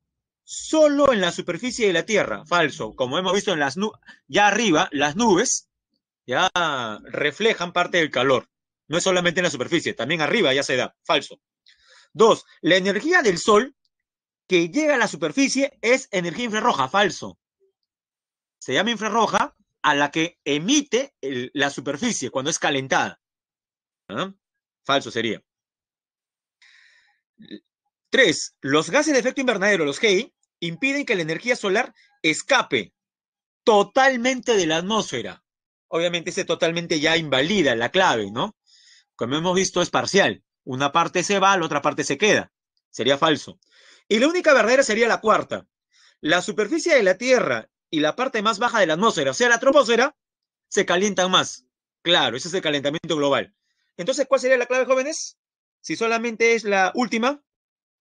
Speaker 1: solo en la superficie de la Tierra, falso. Como hemos visto en las ya arriba, las nubes ya reflejan parte del calor. No es solamente en la superficie, también arriba ya se da, falso. Dos, la energía del Sol que llega a la superficie es energía infrarroja, falso. Se llama infrarroja a la que emite la superficie cuando es calentada. ¿Ah? Falso sería. Tres, los gases de efecto invernadero, los GEI, impiden que la energía solar escape totalmente de la atmósfera. Obviamente ese totalmente ya invalida la clave, ¿no? Como hemos visto es parcial. Una parte se va, la otra parte se queda. Sería falso. Y la única verdadera sería la cuarta. La superficie de la Tierra y la parte más baja de la atmósfera, o sea, la troposfera, se calientan más. Claro, ese es el calentamiento global. Entonces, ¿cuál sería la clave, jóvenes? Si solamente es la última,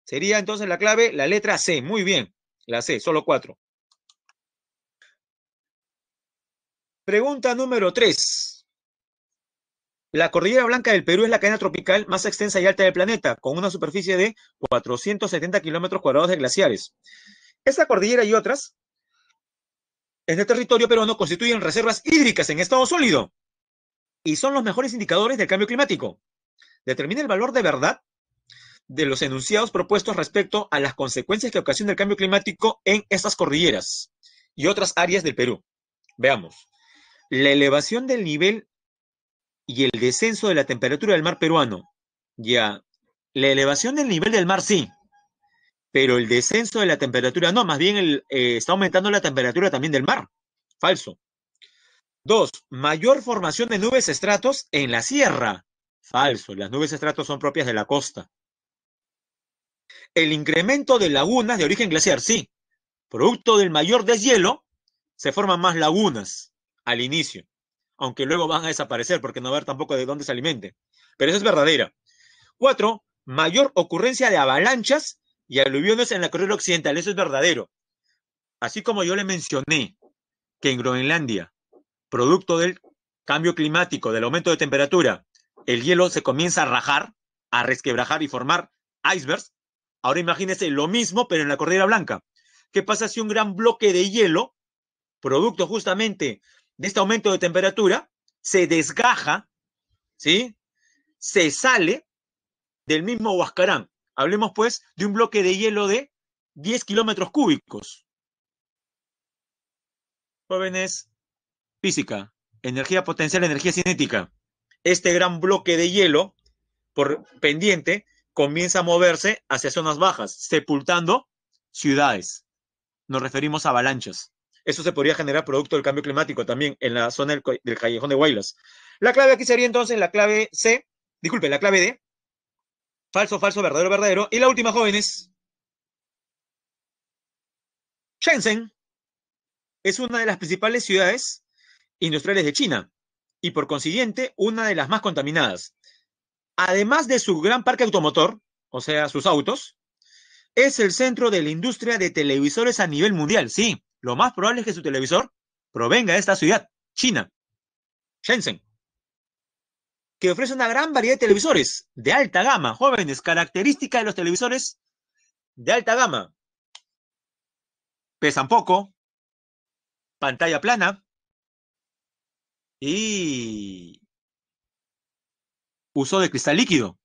Speaker 1: sería entonces la clave la letra C. Muy bien. La C, solo cuatro. Pregunta número tres. La Cordillera Blanca del Perú es la cadena tropical más extensa y alta del planeta, con una superficie de 470 kilómetros cuadrados de glaciares. Esta cordillera y otras en el territorio peruano constituyen reservas hídricas en estado sólido y son los mejores indicadores del cambio climático. Determina el valor de verdad de los enunciados propuestos respecto a las consecuencias que ocasiona el cambio climático en estas cordilleras y otras áreas del Perú. Veamos. La elevación del nivel y el descenso de la temperatura del mar peruano. Ya. La elevación del nivel del mar sí, pero el descenso de la temperatura no, más bien eh, está aumentando la temperatura también del mar. Falso. Dos, mayor formación de nubes estratos en la sierra. Falso. Las nubes estratos son propias de la costa el incremento de lagunas de origen glaciar, sí. Producto del mayor deshielo, se forman más lagunas al inicio, aunque luego van a desaparecer porque no va a haber tampoco de dónde se alimente. Pero eso es verdadero. Cuatro, mayor ocurrencia de avalanchas y aluviones en la cordillera occidental, eso es verdadero. Así como yo le mencioné que en Groenlandia, producto del cambio climático, del aumento de temperatura, el hielo se comienza a rajar, a resquebrajar y formar icebergs, Ahora imagínense lo mismo, pero en la Cordillera Blanca. ¿Qué pasa si un gran bloque de hielo, producto justamente de este aumento de temperatura, se desgaja, ¿sí? Se sale del mismo Huascarán. Hablemos pues de un bloque de hielo de 10 kilómetros cúbicos. Jóvenes, física, energía potencial, energía cinética. Este gran bloque de hielo por pendiente comienza a moverse hacia zonas bajas, sepultando ciudades. Nos referimos a avalanchas. Eso se podría generar producto del cambio climático también en la zona del, callejón de Huaylas. La clave aquí sería entonces la clave C, disculpe, la clave D, falso, falso, verdadero, verdadero. Y la última, jóvenes, Shenzhen es una de las principales ciudades industriales de China y por consiguiente una de las más contaminadas además de su gran parque automotor, o sea, sus autos, es el centro de la industria de televisores a nivel mundial. Sí, lo más probable es que su televisor provenga de esta ciudad, China, Shenzhen, que ofrece una gran variedad de televisores de alta gama, jóvenes, característica de los televisores de alta gama. Pesan poco, pantalla plana y uso de cristal líquido,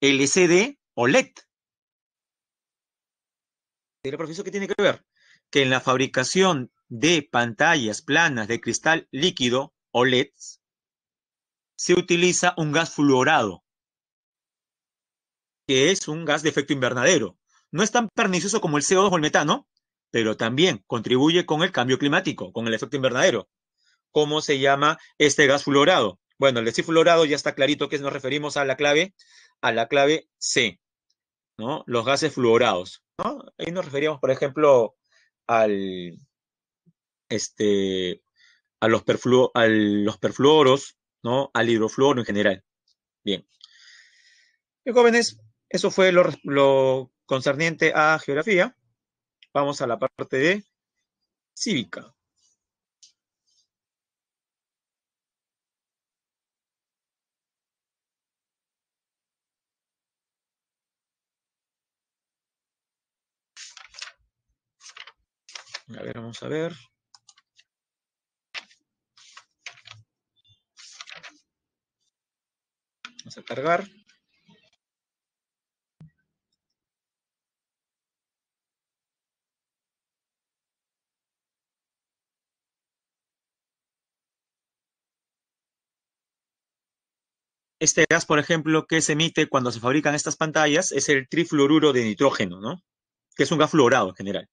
Speaker 1: LCD o LED. ¿qué tiene que ver? Que en la fabricación de pantallas planas de cristal líquido o e se utiliza un gas fluorado, que es un gas de efecto invernadero. No es tan pernicioso como el CO2 o el metano, pero también contribuye con el cambio climático, con el efecto invernadero. ¿Cómo se llama este gas fluorado? Bueno, el fluorado ya está clarito que nos referimos a la clave, a la clave C, ¿no? Los gases fluorados, ¿no? Ahí nos referíamos, por ejemplo, al, este, a los, los perfluoros, ¿no? Al hidrofluoro en general. Bien. Y jóvenes, eso fue lo concerniente a geografía. Vamos a la parte de cívica. A ver, vamos a ver. Vamos a cargar. Este gas, por ejemplo, que se emite cuando se fabrican estas pantallas es el trifluoruro de nitrógeno, ¿no? Que es un gas fluorado en general.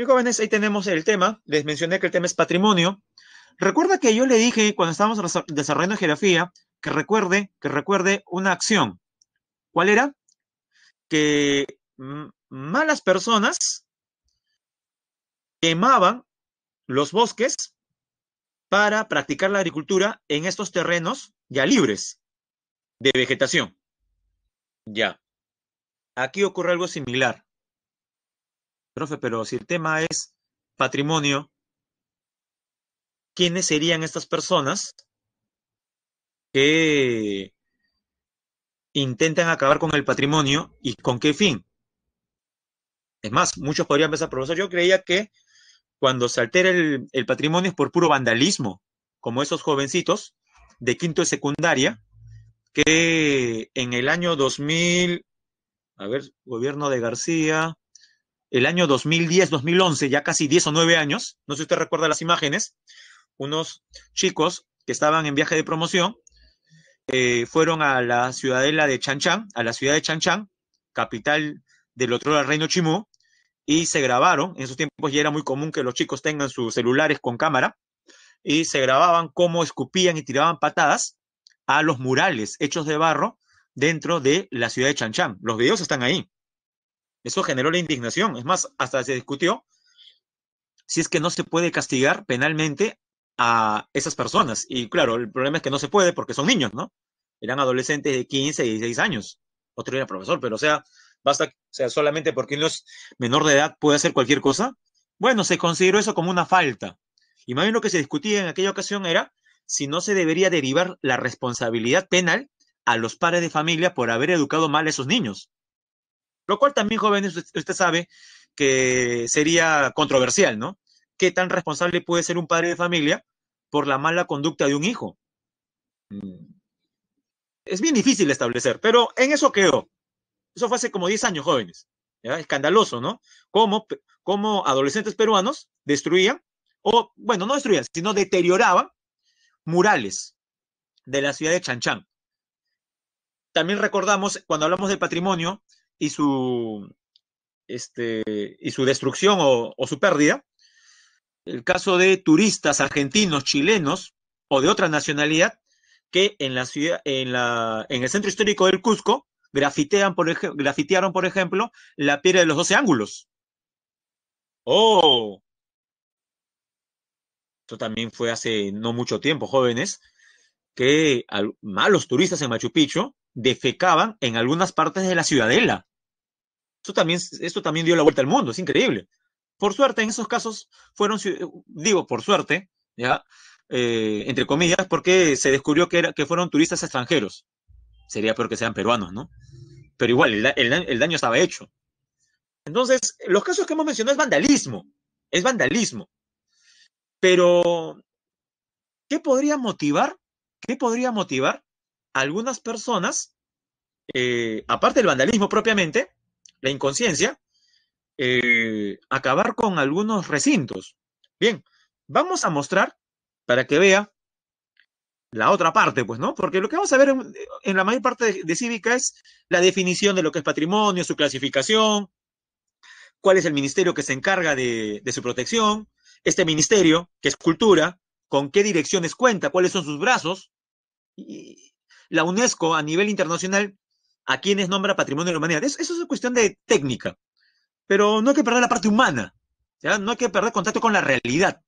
Speaker 1: Y jóvenes, ahí tenemos el tema. Les mencioné que el tema es patrimonio. Recuerda que yo le dije cuando estábamos desarrollando geografía que recuerde, que recuerde una acción. ¿Cuál era? Que malas personas quemaban los bosques para practicar la agricultura en estos terrenos ya libres de vegetación. Ya. Aquí ocurre algo similar. Profe, pero si el tema es patrimonio, ¿quiénes serían estas personas que intentan acabar con el patrimonio y con qué fin? Es más, muchos podrían pensar, profesor, yo creía que cuando se altera el, patrimonio es por puro vandalismo, como esos jovencitos de quinto y secundaria que en el año 2000, a ver, gobierno de García, el año 2010, 2011, ya casi 10 o 9 años, no sé si usted recuerda las imágenes, unos chicos que estaban en viaje de promoción eh, fueron a la ciudadela de Chan, a la ciudad de Chanchan, capital del otro del reino Chimú, y se grabaron. En esos tiempos ya era muy común que los chicos tengan sus celulares con cámara, y se grababan cómo escupían y tiraban patadas a los murales hechos de barro dentro de la ciudad de Chan. Los videos están ahí. Eso generó la indignación. Es más, hasta se discutió si es que no se puede castigar penalmente a esas personas. Y claro, el problema es que no se puede porque son niños, ¿no? Eran adolescentes de 15, 16 años. Otro era profesor, pero o sea, basta, o sea, solamente porque uno es menor de edad puede hacer cualquier cosa. Bueno, se consideró eso como una falta. Y más bien lo que se discutía en aquella ocasión era si no se debería derivar la responsabilidad penal a los padres de familia por haber educado mal a esos niños. Lo cual también, jóvenes, usted sabe que sería controversial, ¿no? ¿Qué tan responsable puede ser un padre de familia por la mala conducta de un hijo? Mm. Es bien difícil establecer, pero en eso quedó. Eso fue hace como 10 años, jóvenes. Escandaloso, ¿no? Cómo, adolescentes peruanos destruían, o bueno, no destruían, sino deterioraban murales de la ciudad de Chanchán. También recordamos, cuando hablamos del patrimonio, y su, este, y su destrucción o, su pérdida. El caso de turistas argentinos, chilenos o de otra nacionalidad que en la ciudad, en, la, en el centro histórico del Cusco grafitean, por grafitearon, por ejemplo, la piedra de los doce ángulos. ¡Oh! Esto también fue hace no mucho tiempo, jóvenes, que malos turistas en Machu Picchu defecaban en algunas partes de la ciudadela esto también, esto también dio la vuelta al mundo, es increíble. Por suerte, en esos casos fueron, digo, por suerte, ¿ya? Eh, entre comillas, porque se descubrió que, era, que fueron turistas extranjeros. Sería peor que sean peruanos, ¿no? Pero igual, el, daño estaba hecho. Entonces, los casos que hemos mencionado es vandalismo, es vandalismo. Pero, ¿qué podría motivar? ¿Qué podría motivar a algunas personas, eh, aparte del vandalismo propiamente, la inconsciencia, eh, acabar con algunos recintos. Bien, vamos a mostrar para que vea la otra parte, pues, ¿no? Porque lo que vamos a ver en, la mayor parte de, Cívica es la definición de lo que es patrimonio, su clasificación, cuál es el ministerio que se encarga de, de su protección, este ministerio, que es cultura, con qué direcciones cuenta, cuáles son sus brazos. Y la UNESCO a nivel internacional a quienes nombra patrimonio de la humanidad. Eso, es una cuestión de técnica, pero no hay que perder la parte humana, ¿ya? no hay que perder contacto con la realidad.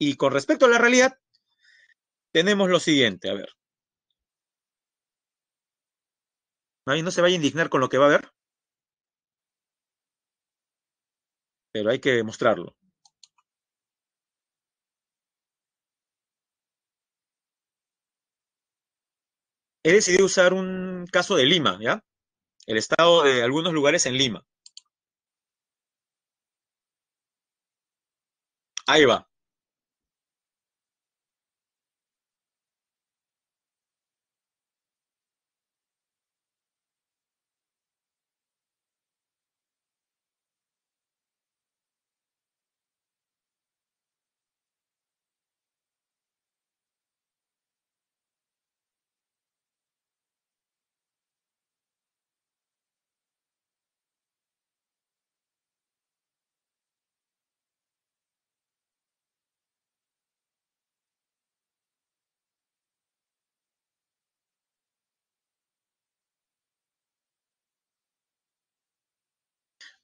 Speaker 1: Y con respecto a la realidad, tenemos lo siguiente, a ver. ahí no se vaya a indignar con lo que va a ver. Pero hay que mostrarlo. he decidido usar un caso de Lima, ¿ya? El estado de algunos lugares en Lima. Ahí va.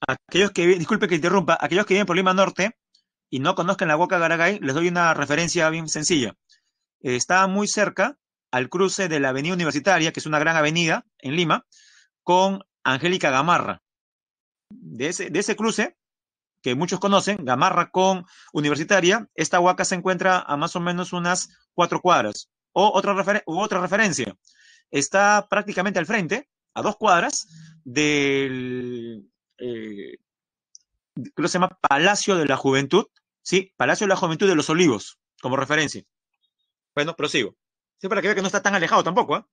Speaker 1: aquellos que, disculpe que interrumpa, aquellos que viven por Lima Norte y no conozcan la Huaca Garagay, les doy una referencia bien sencilla. está muy cerca al cruce de la Avenida Universitaria, que es una gran avenida en Lima, con Angélica Gamarra. De ese, cruce, que muchos conocen, Gamarra con Universitaria, esta Huaca se encuentra a más o menos unas cuatro cuadras. O otra referencia, está prácticamente al frente, a dos cuadras, del eh, creo que se llama Palacio de la Juventud, ¿sí? Palacio de la Juventud de los Olivos, como referencia. Bueno, prosigo. Sí, para que vea que no está tan alejado tampoco, ¿eh?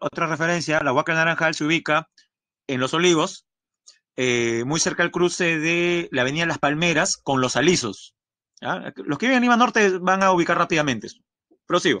Speaker 1: otra referencia, la Huaca Naranjal se ubica en Los Olivos, eh, muy cerca al cruce de la Avenida Las Palmeras con Los Alisos. Los que viven en Norte van a ubicar rápidamente. Prosigo.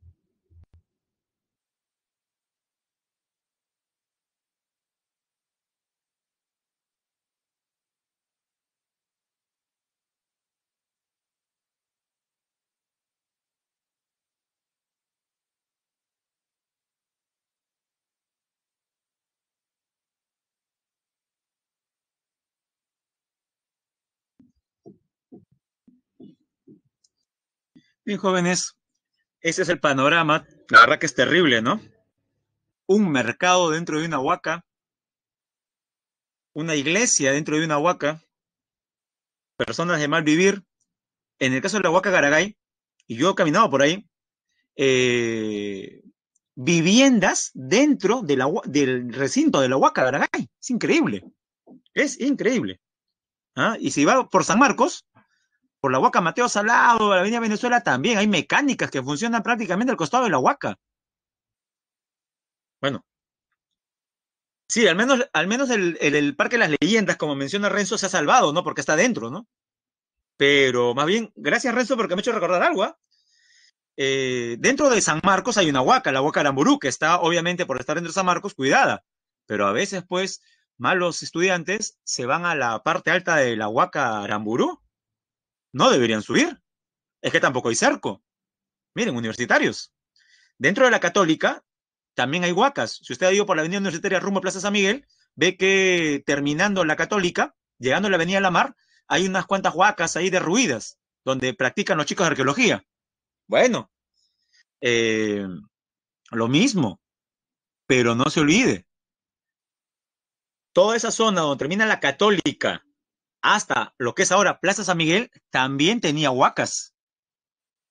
Speaker 1: jóvenes, ese es el panorama. La verdad que es terrible, ¿no? Un mercado dentro de una huaca, una iglesia dentro de una huaca, personas de mal vivir. En el caso de la huaca Garagay, y yo caminaba caminado por ahí, eh, viviendas dentro del recinto de la huaca Garagay. Es increíble. Es increíble. ¿ah? Y si va por San Marcos, por la Huaca Mateo Salado, la Avenida Venezuela también, hay mecánicas que funcionan prácticamente al costado de la Huaca. Bueno. Sí, al menos, al menos el, el, Parque de las Leyendas, como menciona Renzo, se ha salvado, ¿no? Porque está dentro, ¿no? Pero más bien, gracias Renzo porque me ha hecho recordar algo. ¿ah? Eh, dentro de San Marcos hay una huaca, la huaca Aramburú, que está obviamente por estar dentro de San Marcos, cuidada. Pero a veces, pues, malos estudiantes se van a la parte alta de la huaca Aramburú no deberían subir. Es que tampoco hay cerco. Miren, universitarios. Dentro de la católica también hay huacas. Si usted ha ido por la avenida universitaria rumbo a Plaza San Miguel, ve que terminando la católica, llegando a la avenida La Mar, hay unas cuantas huacas ahí derruidas, donde practican los chicos de arqueología. Bueno, eh, lo mismo, pero no se olvide. Toda esa zona donde termina la católica hasta lo que es ahora Plaza San Miguel, también tenía huacas.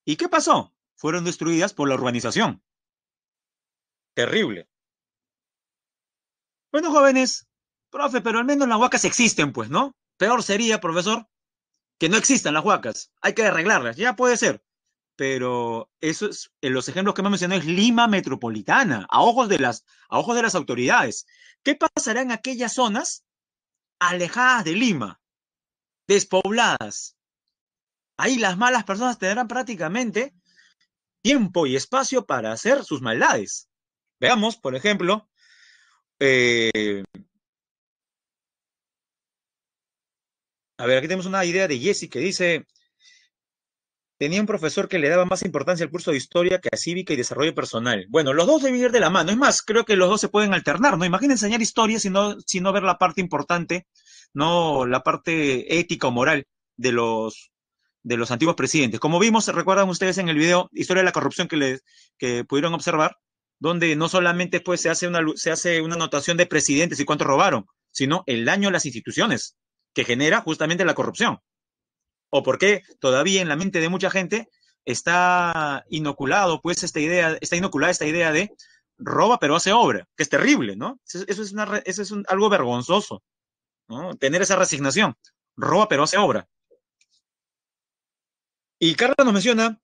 Speaker 1: ¿Y qué pasó? Fueron destruidas por la urbanización. Terrible. Bueno, jóvenes, profe, pero al menos las huacas existen, pues, ¿no? Peor sería, profesor, que no existan las huacas. Hay que arreglarlas, ya puede ser. Pero eso es, en los ejemplos que me mencioné es Lima metropolitana, a ojos de las, a ojos de las autoridades. ¿Qué pasará en aquellas zonas alejadas de Lima? despobladas. Ahí las malas personas tendrán prácticamente tiempo y espacio para hacer sus maldades. Veamos, por ejemplo, eh, a ver, aquí tenemos una idea de Jesse que dice, tenía un profesor que le daba más importancia al curso de historia que a cívica y desarrollo personal. Bueno, los dos deben ir de la mano. Es más, creo que los dos se pueden alternar, ¿no? Imagina enseñar historia ...si no, no ver la parte importante no la parte ética o moral de los, de los antiguos presidentes. Como vimos, recuerdan ustedes en el video Historia de la Corrupción que, les, pudieron observar, donde no solamente pues, se, hace una, se hace una anotación de presidentes y cuánto robaron, sino el daño a las instituciones que genera justamente la corrupción. O porque todavía en la mente de mucha gente está inoculado pues esta idea, está inoculada esta idea de roba pero hace obra, que es terrible, ¿no? Eso es, algo vergonzoso Tener esa resignación. Roba pero hace obra. Y Carla nos menciona,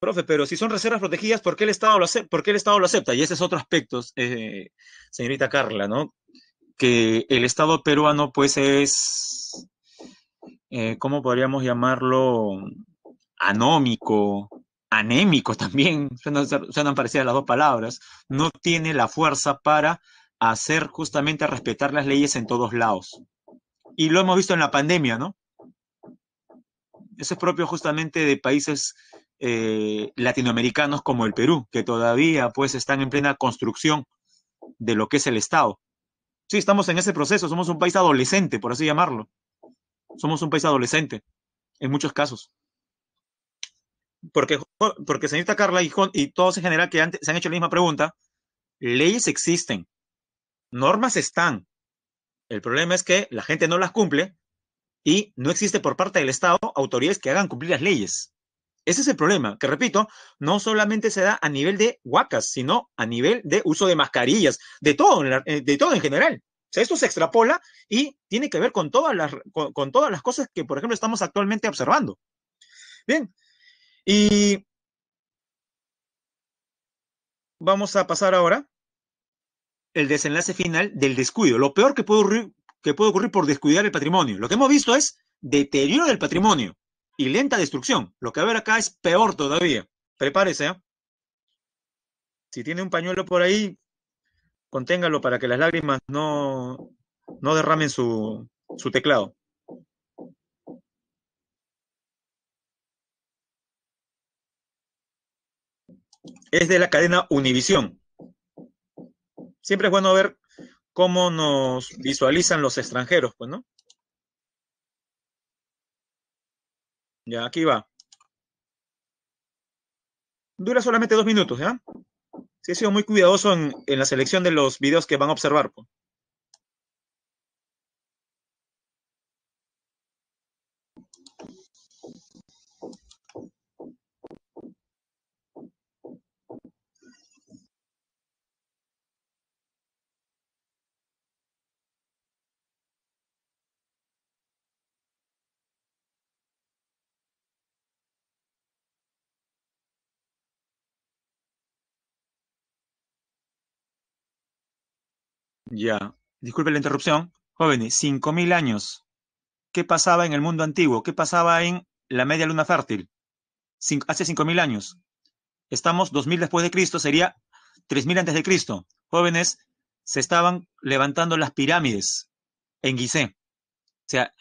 Speaker 1: profe, pero si son reservas protegidas, ¿por qué el Estado lo, acepta? lo acepta? Y ese es otro aspecto, eh, señorita Carla, ¿no? Que el Estado peruano, pues, es, eh, ¿cómo podríamos llamarlo? Anómico, anémico también, suenan parecidas las dos palabras, no tiene la fuerza para hacer justamente a respetar las leyes en todos lados. Y lo hemos visto en la pandemia, ¿no? Eso es propio justamente de países eh, latinoamericanos como el Perú, que todavía pues están en plena construcción de lo que es el Estado. Sí, estamos en ese proceso, somos un país adolescente, por así llamarlo. Somos un país adolescente, en muchos casos. Porque, porque señorita Carla y, y todos en general que antes se han hecho la misma pregunta, leyes existen, normas están. El problema es que la gente no las cumple y no existe por parte del Estado autoridades que hagan cumplir las leyes. Ese es el problema, que repito, no solamente se da a nivel de huacas, sino a nivel de uso de mascarillas, de todo, eh, de todo en general. O sea, esto se extrapola y tiene que ver con todas las, con todas las cosas que, por ejemplo, estamos actualmente observando. Bien, y vamos a pasar ahora el desenlace final del descuido. Lo peor que puede ocurrir, que puede ocurrir por descuidar el patrimonio. Lo que hemos visto es deterioro del patrimonio y lenta destrucción. Lo que va a ver acá es peor todavía. Prepárese. ¿eh? Si tiene un pañuelo por ahí, conténgalo para que las lágrimas no, no derramen su, su teclado. Es de la cadena Univisión siempre es bueno ver cómo nos visualizan los extranjeros, pues, ¿no? Ya, aquí va. Dura solamente dos minutos, ¿ya? Sí, he sido muy cuidadoso en, en la selección de los videos que van a observar. Pues. Ya, disculpe la interrupción. Jóvenes, 5.000 años. ¿Qué pasaba en el mundo antiguo? ¿Qué pasaba en la media luna fértil? hace 5.000 años. Estamos 2.000 después de Cristo, sería 3.000 antes de Cristo. Jóvenes, se estaban levantando las pirámides en Guisé. O sea,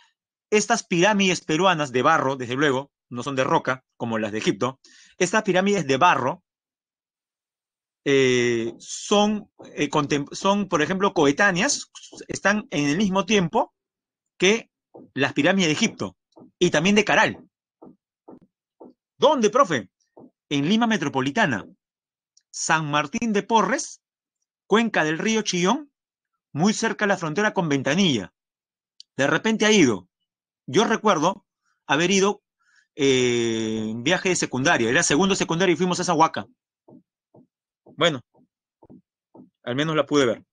Speaker 1: estas pirámides peruanas de barro, desde luego, no son de roca, como las de Egipto, estas pirámides de barro eh, son, eh, son, por ejemplo, coetáneas, están en el mismo tiempo que las pirámides de Egipto y también de Caral. ¿Dónde, profe? En Lima Metropolitana, San Martín de Porres, cuenca del río Chillón, muy cerca de la frontera con Ventanilla. De repente ha ido. Yo recuerdo haber ido eh, en viaje de secundaria, era segundo secundario y fuimos a esa huaca. Bueno, al menos la pude ver.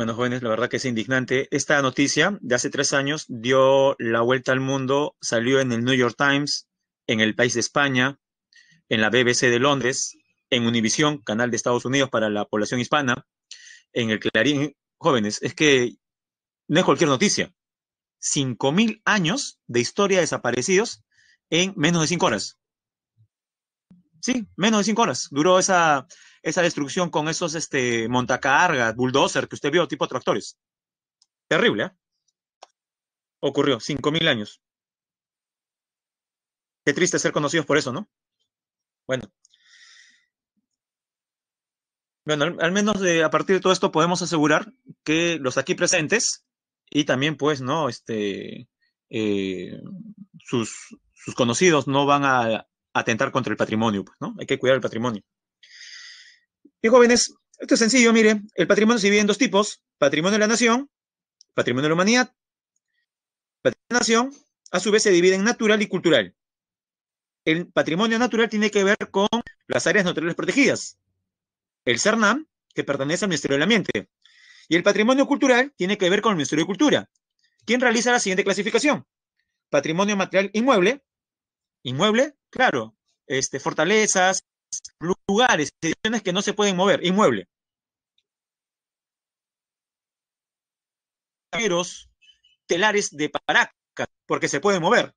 Speaker 1: Bueno, jóvenes, la verdad que es indignante. Esta noticia de hace tres años dio la vuelta al mundo, salió en el New York Times, en el país de España, en la BBC de Londres, en Univisión, canal de Estados Unidos para la población hispana, en el Clarín. Jóvenes, es que no es cualquier noticia. Cinco mil años de historia desaparecidos en menos de cinco horas. Sí, menos de cinco horas. Duró esa, esa destrucción con esos este, montacargas, bulldozer que usted vio, tipo tractores. Terrible, ¿eh? Ocurrió, 5.000 años. Qué triste ser conocidos por eso, ¿no? Bueno. Bueno, al, menos de, a partir de todo esto podemos asegurar que los aquí presentes y también, pues, ¿no? Este, eh, sus, sus conocidos no van a atentar contra el patrimonio, pues, ¿no? Hay que cuidar el patrimonio. Y jóvenes, esto es sencillo, mire, el patrimonio se divide en dos tipos, patrimonio de la nación, patrimonio de la humanidad, patrimonio de la nación, a su vez se divide en natural y cultural. El patrimonio natural tiene que ver con las áreas naturales protegidas, el CERNAM, que pertenece al Ministerio del Ambiente, y el patrimonio cultural tiene que ver con el Ministerio de Cultura, ¿Quién realiza la siguiente clasificación. Patrimonio material inmueble, inmueble, claro, este, fortalezas, lugares, ediciones que no se pueden mover, inmueble. telares de paracas, porque se pueden mover.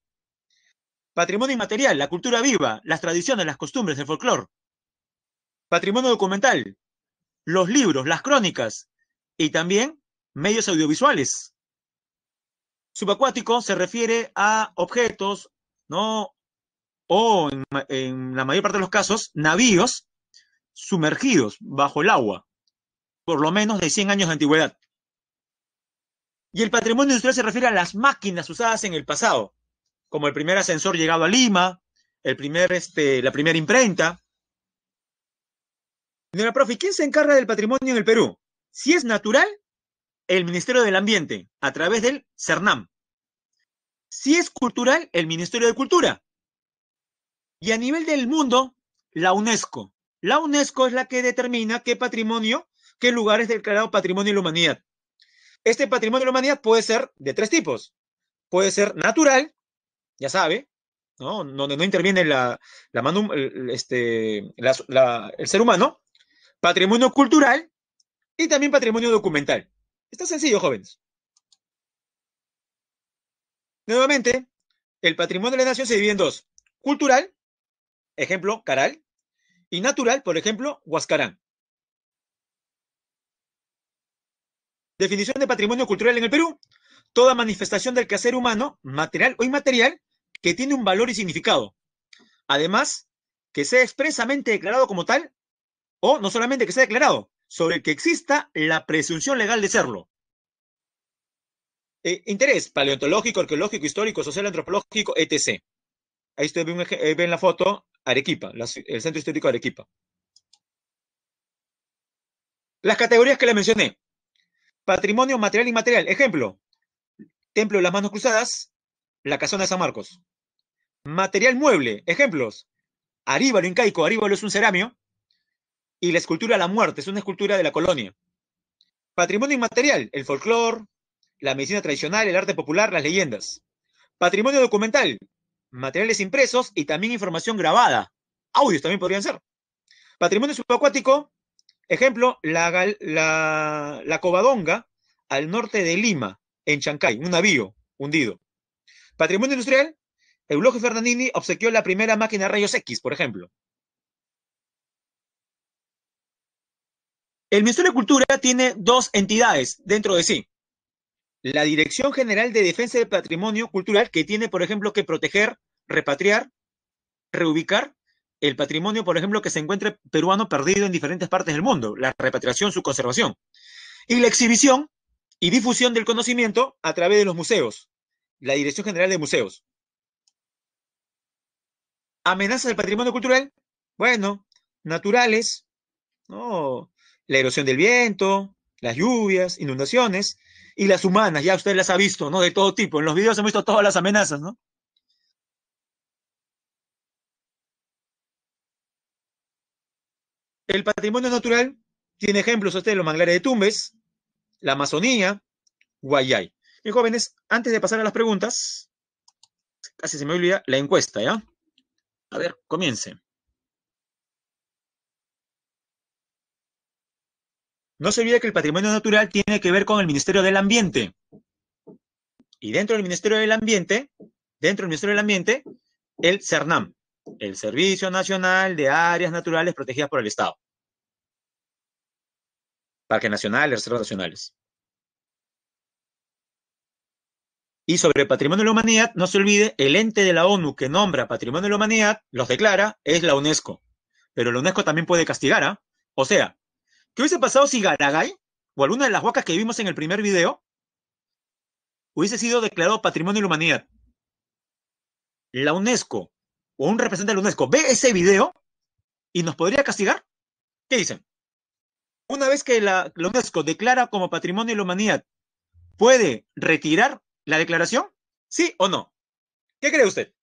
Speaker 1: Patrimonio inmaterial, la cultura viva, las tradiciones, las costumbres, el folclore. Patrimonio documental, los libros, las crónicas y también medios audiovisuales. Subacuático se refiere a objetos, ¿no? o en, la mayor parte de los casos, navíos sumergidos bajo el agua, por lo menos de 100 años de antigüedad. Y el patrimonio industrial se refiere a las máquinas usadas en el pasado, como el primer ascensor llegado a Lima, el primer, este, la primera imprenta. Señora profe ¿quién se encarga del patrimonio en el Perú? Si es natural, el Ministerio del Ambiente, a través del CERNAM. Si es cultural, el Ministerio de Cultura, y a nivel del mundo, la UNESCO. La UNESCO es la que determina qué patrimonio, qué lugares es declarado patrimonio de la humanidad. Este patrimonio de la humanidad puede ser de tres tipos. Puede ser natural, ya sabe, ¿no? donde no interviene este, el ser humano, patrimonio cultural y también patrimonio documental. Está sencillo, jóvenes. Nuevamente, el patrimonio de la nación se divide en dos, cultural ejemplo, Caral, y natural, por ejemplo, Huascarán. Definición de patrimonio cultural en el Perú. Toda manifestación del quehacer humano, material o inmaterial, que tiene un valor y significado. Además, que sea expresamente declarado como tal, o no solamente que sea declarado, sobre el que exista la presunción legal de serlo. Eh, interés paleontológico, arqueológico, histórico, social, antropológico, etc. Ahí ustedes ven, eh, ven la foto Arequipa, el centro histórico de Arequipa. Las categorías que le mencioné. Patrimonio material e inmaterial. Ejemplo, Templo de las Manos Cruzadas, la Casona de San Marcos. Material mueble. Ejemplos, Aríbalo incaico. Aríbalo es un ceramio. Y la escultura de la muerte es una escultura de la colonia. Patrimonio inmaterial. El folclore, la medicina tradicional, el arte popular, las leyendas. Patrimonio documental materiales impresos y también información grabada. Audios también podrían ser. Patrimonio subacuático, ejemplo, la, la, Covadonga al norte de Lima, en Chancay, un navío hundido. Patrimonio industrial, Eulogio Fernandini obsequió la primera máquina rayos X, por ejemplo. El Ministerio de Cultura tiene dos entidades dentro de sí la Dirección General de Defensa del Patrimonio Cultural, que tiene, por ejemplo, que proteger, repatriar, reubicar el patrimonio, por ejemplo, que se encuentre peruano perdido en diferentes partes del mundo, la repatriación, su conservación, y la exhibición y difusión del conocimiento a través de los museos, la Dirección General de Museos. Amenazas al patrimonio cultural, bueno, naturales, ¿no? la erosión del viento, las lluvias, inundaciones, y las humanas, ya usted las ha visto, ¿no? De todo tipo. En los videos hemos visto todas las amenazas, ¿no? El patrimonio natural tiene ejemplos usted los manglares de Tumbes, la Amazonía, Guayay. Y jóvenes, antes de pasar a las preguntas, casi se me olvida la encuesta, ¿ya? A ver, comience. No se olvide que el patrimonio natural tiene que ver con el Ministerio del Ambiente. Y dentro del Ministerio del Ambiente, dentro del Ministerio del Ambiente, el CERNAM, el Servicio Nacional de Áreas Naturales Protegidas por el Estado. Parques nacionales, reservas nacionales. Y sobre el patrimonio de la humanidad, no se olvide, el ente de la ONU que nombra patrimonio de la humanidad, los declara, es la UNESCO. Pero la UNESCO también puede castigar, ¿ah? O sea, ¿Qué hubiese pasado si Garagay, o alguna de las huacas que vimos en el primer video, hubiese sido declarado Patrimonio de la Humanidad? La UNESCO, o un representante de la UNESCO, ve ese video y nos podría castigar. ¿Qué dicen? Una vez que la, la UNESCO declara como Patrimonio de la Humanidad, ¿puede retirar la declaración? ¿Sí o no? ¿Qué cree usted?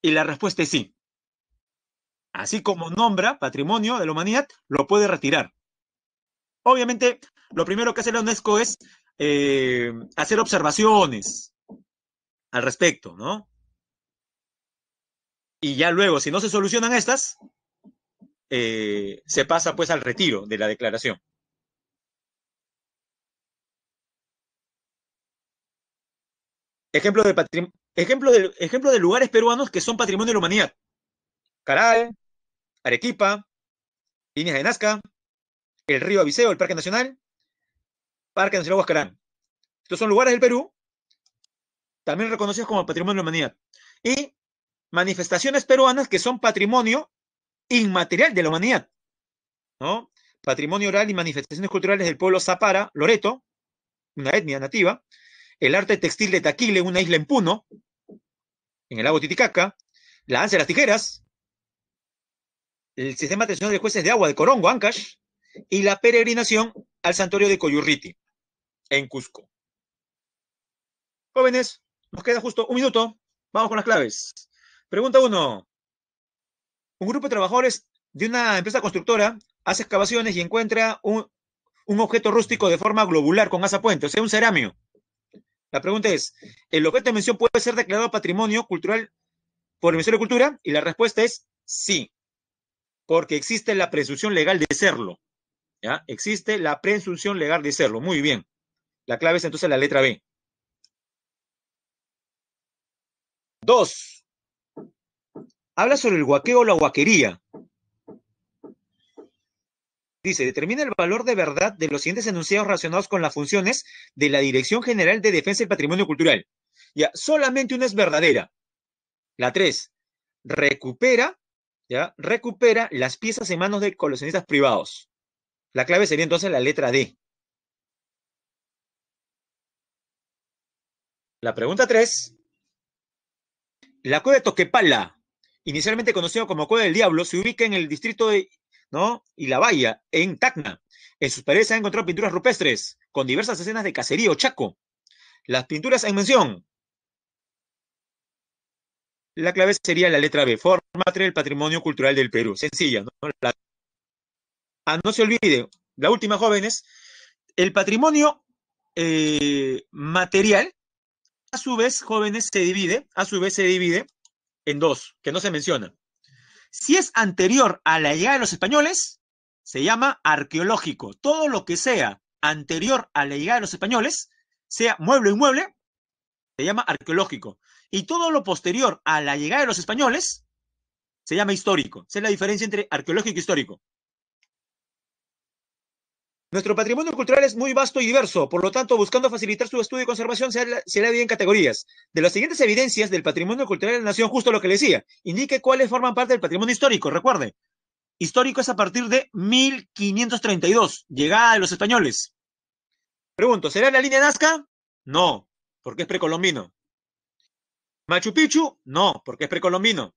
Speaker 1: Y la respuesta es sí. Así como nombra patrimonio de la humanidad, lo puede retirar. Obviamente, lo primero que hace la UNESCO es eh, hacer observaciones al respecto, ¿no? Y ya luego, si no se solucionan estas, eh, se pasa pues al retiro de la declaración. Ejemplo de, de, ejemplo de lugares peruanos que son patrimonio de la humanidad. Caral, Arequipa, Líneas de Nazca, el río Abiseo, el Parque Nacional, Parque Nacional Huascarán. Estos son lugares del Perú, también reconocidos como Patrimonio de la Humanidad. Y manifestaciones peruanas que son patrimonio inmaterial de la humanidad. ¿no? Patrimonio oral y manifestaciones culturales del pueblo Zapara, Loreto, una etnia nativa, el arte textil de Taquile, una isla en Puno, en el lago Titicaca, la danza de las tijeras, el sistema de atención de jueces de agua de Corongo, Ancash, y la peregrinación al santuario de Coyurriti, en Cusco. Jóvenes, nos queda justo un minuto. Vamos con las claves. Pregunta uno. Un grupo de trabajadores de una empresa constructora hace excavaciones y encuentra un, objeto rústico de forma globular con asa puente, o sea, un ceramio. La pregunta es, ¿el objeto de mención puede ser declarado patrimonio cultural por el Ministerio de Cultura? Y la respuesta es sí, porque existe la presunción legal de serlo. Existe la presunción legal de serlo. Muy bien. La clave es entonces la letra B. Dos. Habla sobre el guaqueo o la guaquería. Dice, determina el valor de verdad de los siguientes enunciados relacionados con las funciones de la Dirección General de Defensa del Patrimonio Cultural. Ya, solamente una es verdadera. La tres, recupera, ya, recupera las piezas en manos de coleccionistas privados. La clave sería entonces la letra D. La pregunta 3. La cueva de Toquepala, inicialmente conocida como Cueva del Diablo, se ubica en el distrito de ¿no? Y la bahía, en Tacna. En sus paredes se han encontrado pinturas rupestres con diversas escenas de cacería o chaco. Las pinturas en mención. La clave sería la letra B. Forma 3 del patrimonio cultural del Perú. Sencilla, ¿no? La Ah, no se olvide, la última, jóvenes, el patrimonio eh, material, a su vez, jóvenes, se divide, a su vez se divide en dos, que no se mencionan. Si es anterior a la llegada de los españoles, se llama arqueológico. Todo lo que sea anterior a la llegada de los españoles, sea mueble o inmueble, se llama arqueológico. Y todo lo posterior a la llegada de los españoles se llama histórico. Esa es la diferencia entre arqueológico y e histórico. Nuestro patrimonio cultural es muy vasto y diverso, por lo tanto, buscando facilitar su estudio y conservación, se hará bien en categorías. De las siguientes evidencias del patrimonio cultural de la nación, justo lo que le decía, indique cuáles forman parte del patrimonio histórico. Recuerde, histórico es a partir de 1532, llegada de los españoles. Pregunto, ¿será la línea Nazca? No, porque es precolombino. Machu Picchu? No, porque es precolombino.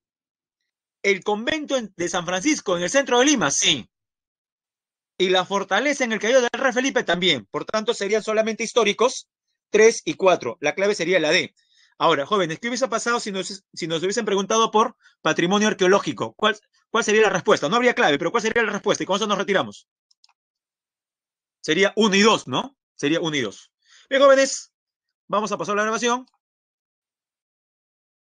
Speaker 1: ¿El convento de San Francisco en el centro de Lima? Sí, y la fortaleza en el caído del rey Felipe también. Por tanto, serían solamente históricos 3 y 4. La clave sería la D. Ahora, jóvenes, ¿qué hubiese pasado si nos, hubiesen preguntado por patrimonio arqueológico? ¿Cuál, ¿Cuál sería la respuesta? No habría clave, pero ¿cuál sería la respuesta? Y con eso nos retiramos. Sería 1 y 2, ¿no? Sería 1 y 2. Bien, jóvenes, vamos a pasar a la grabación.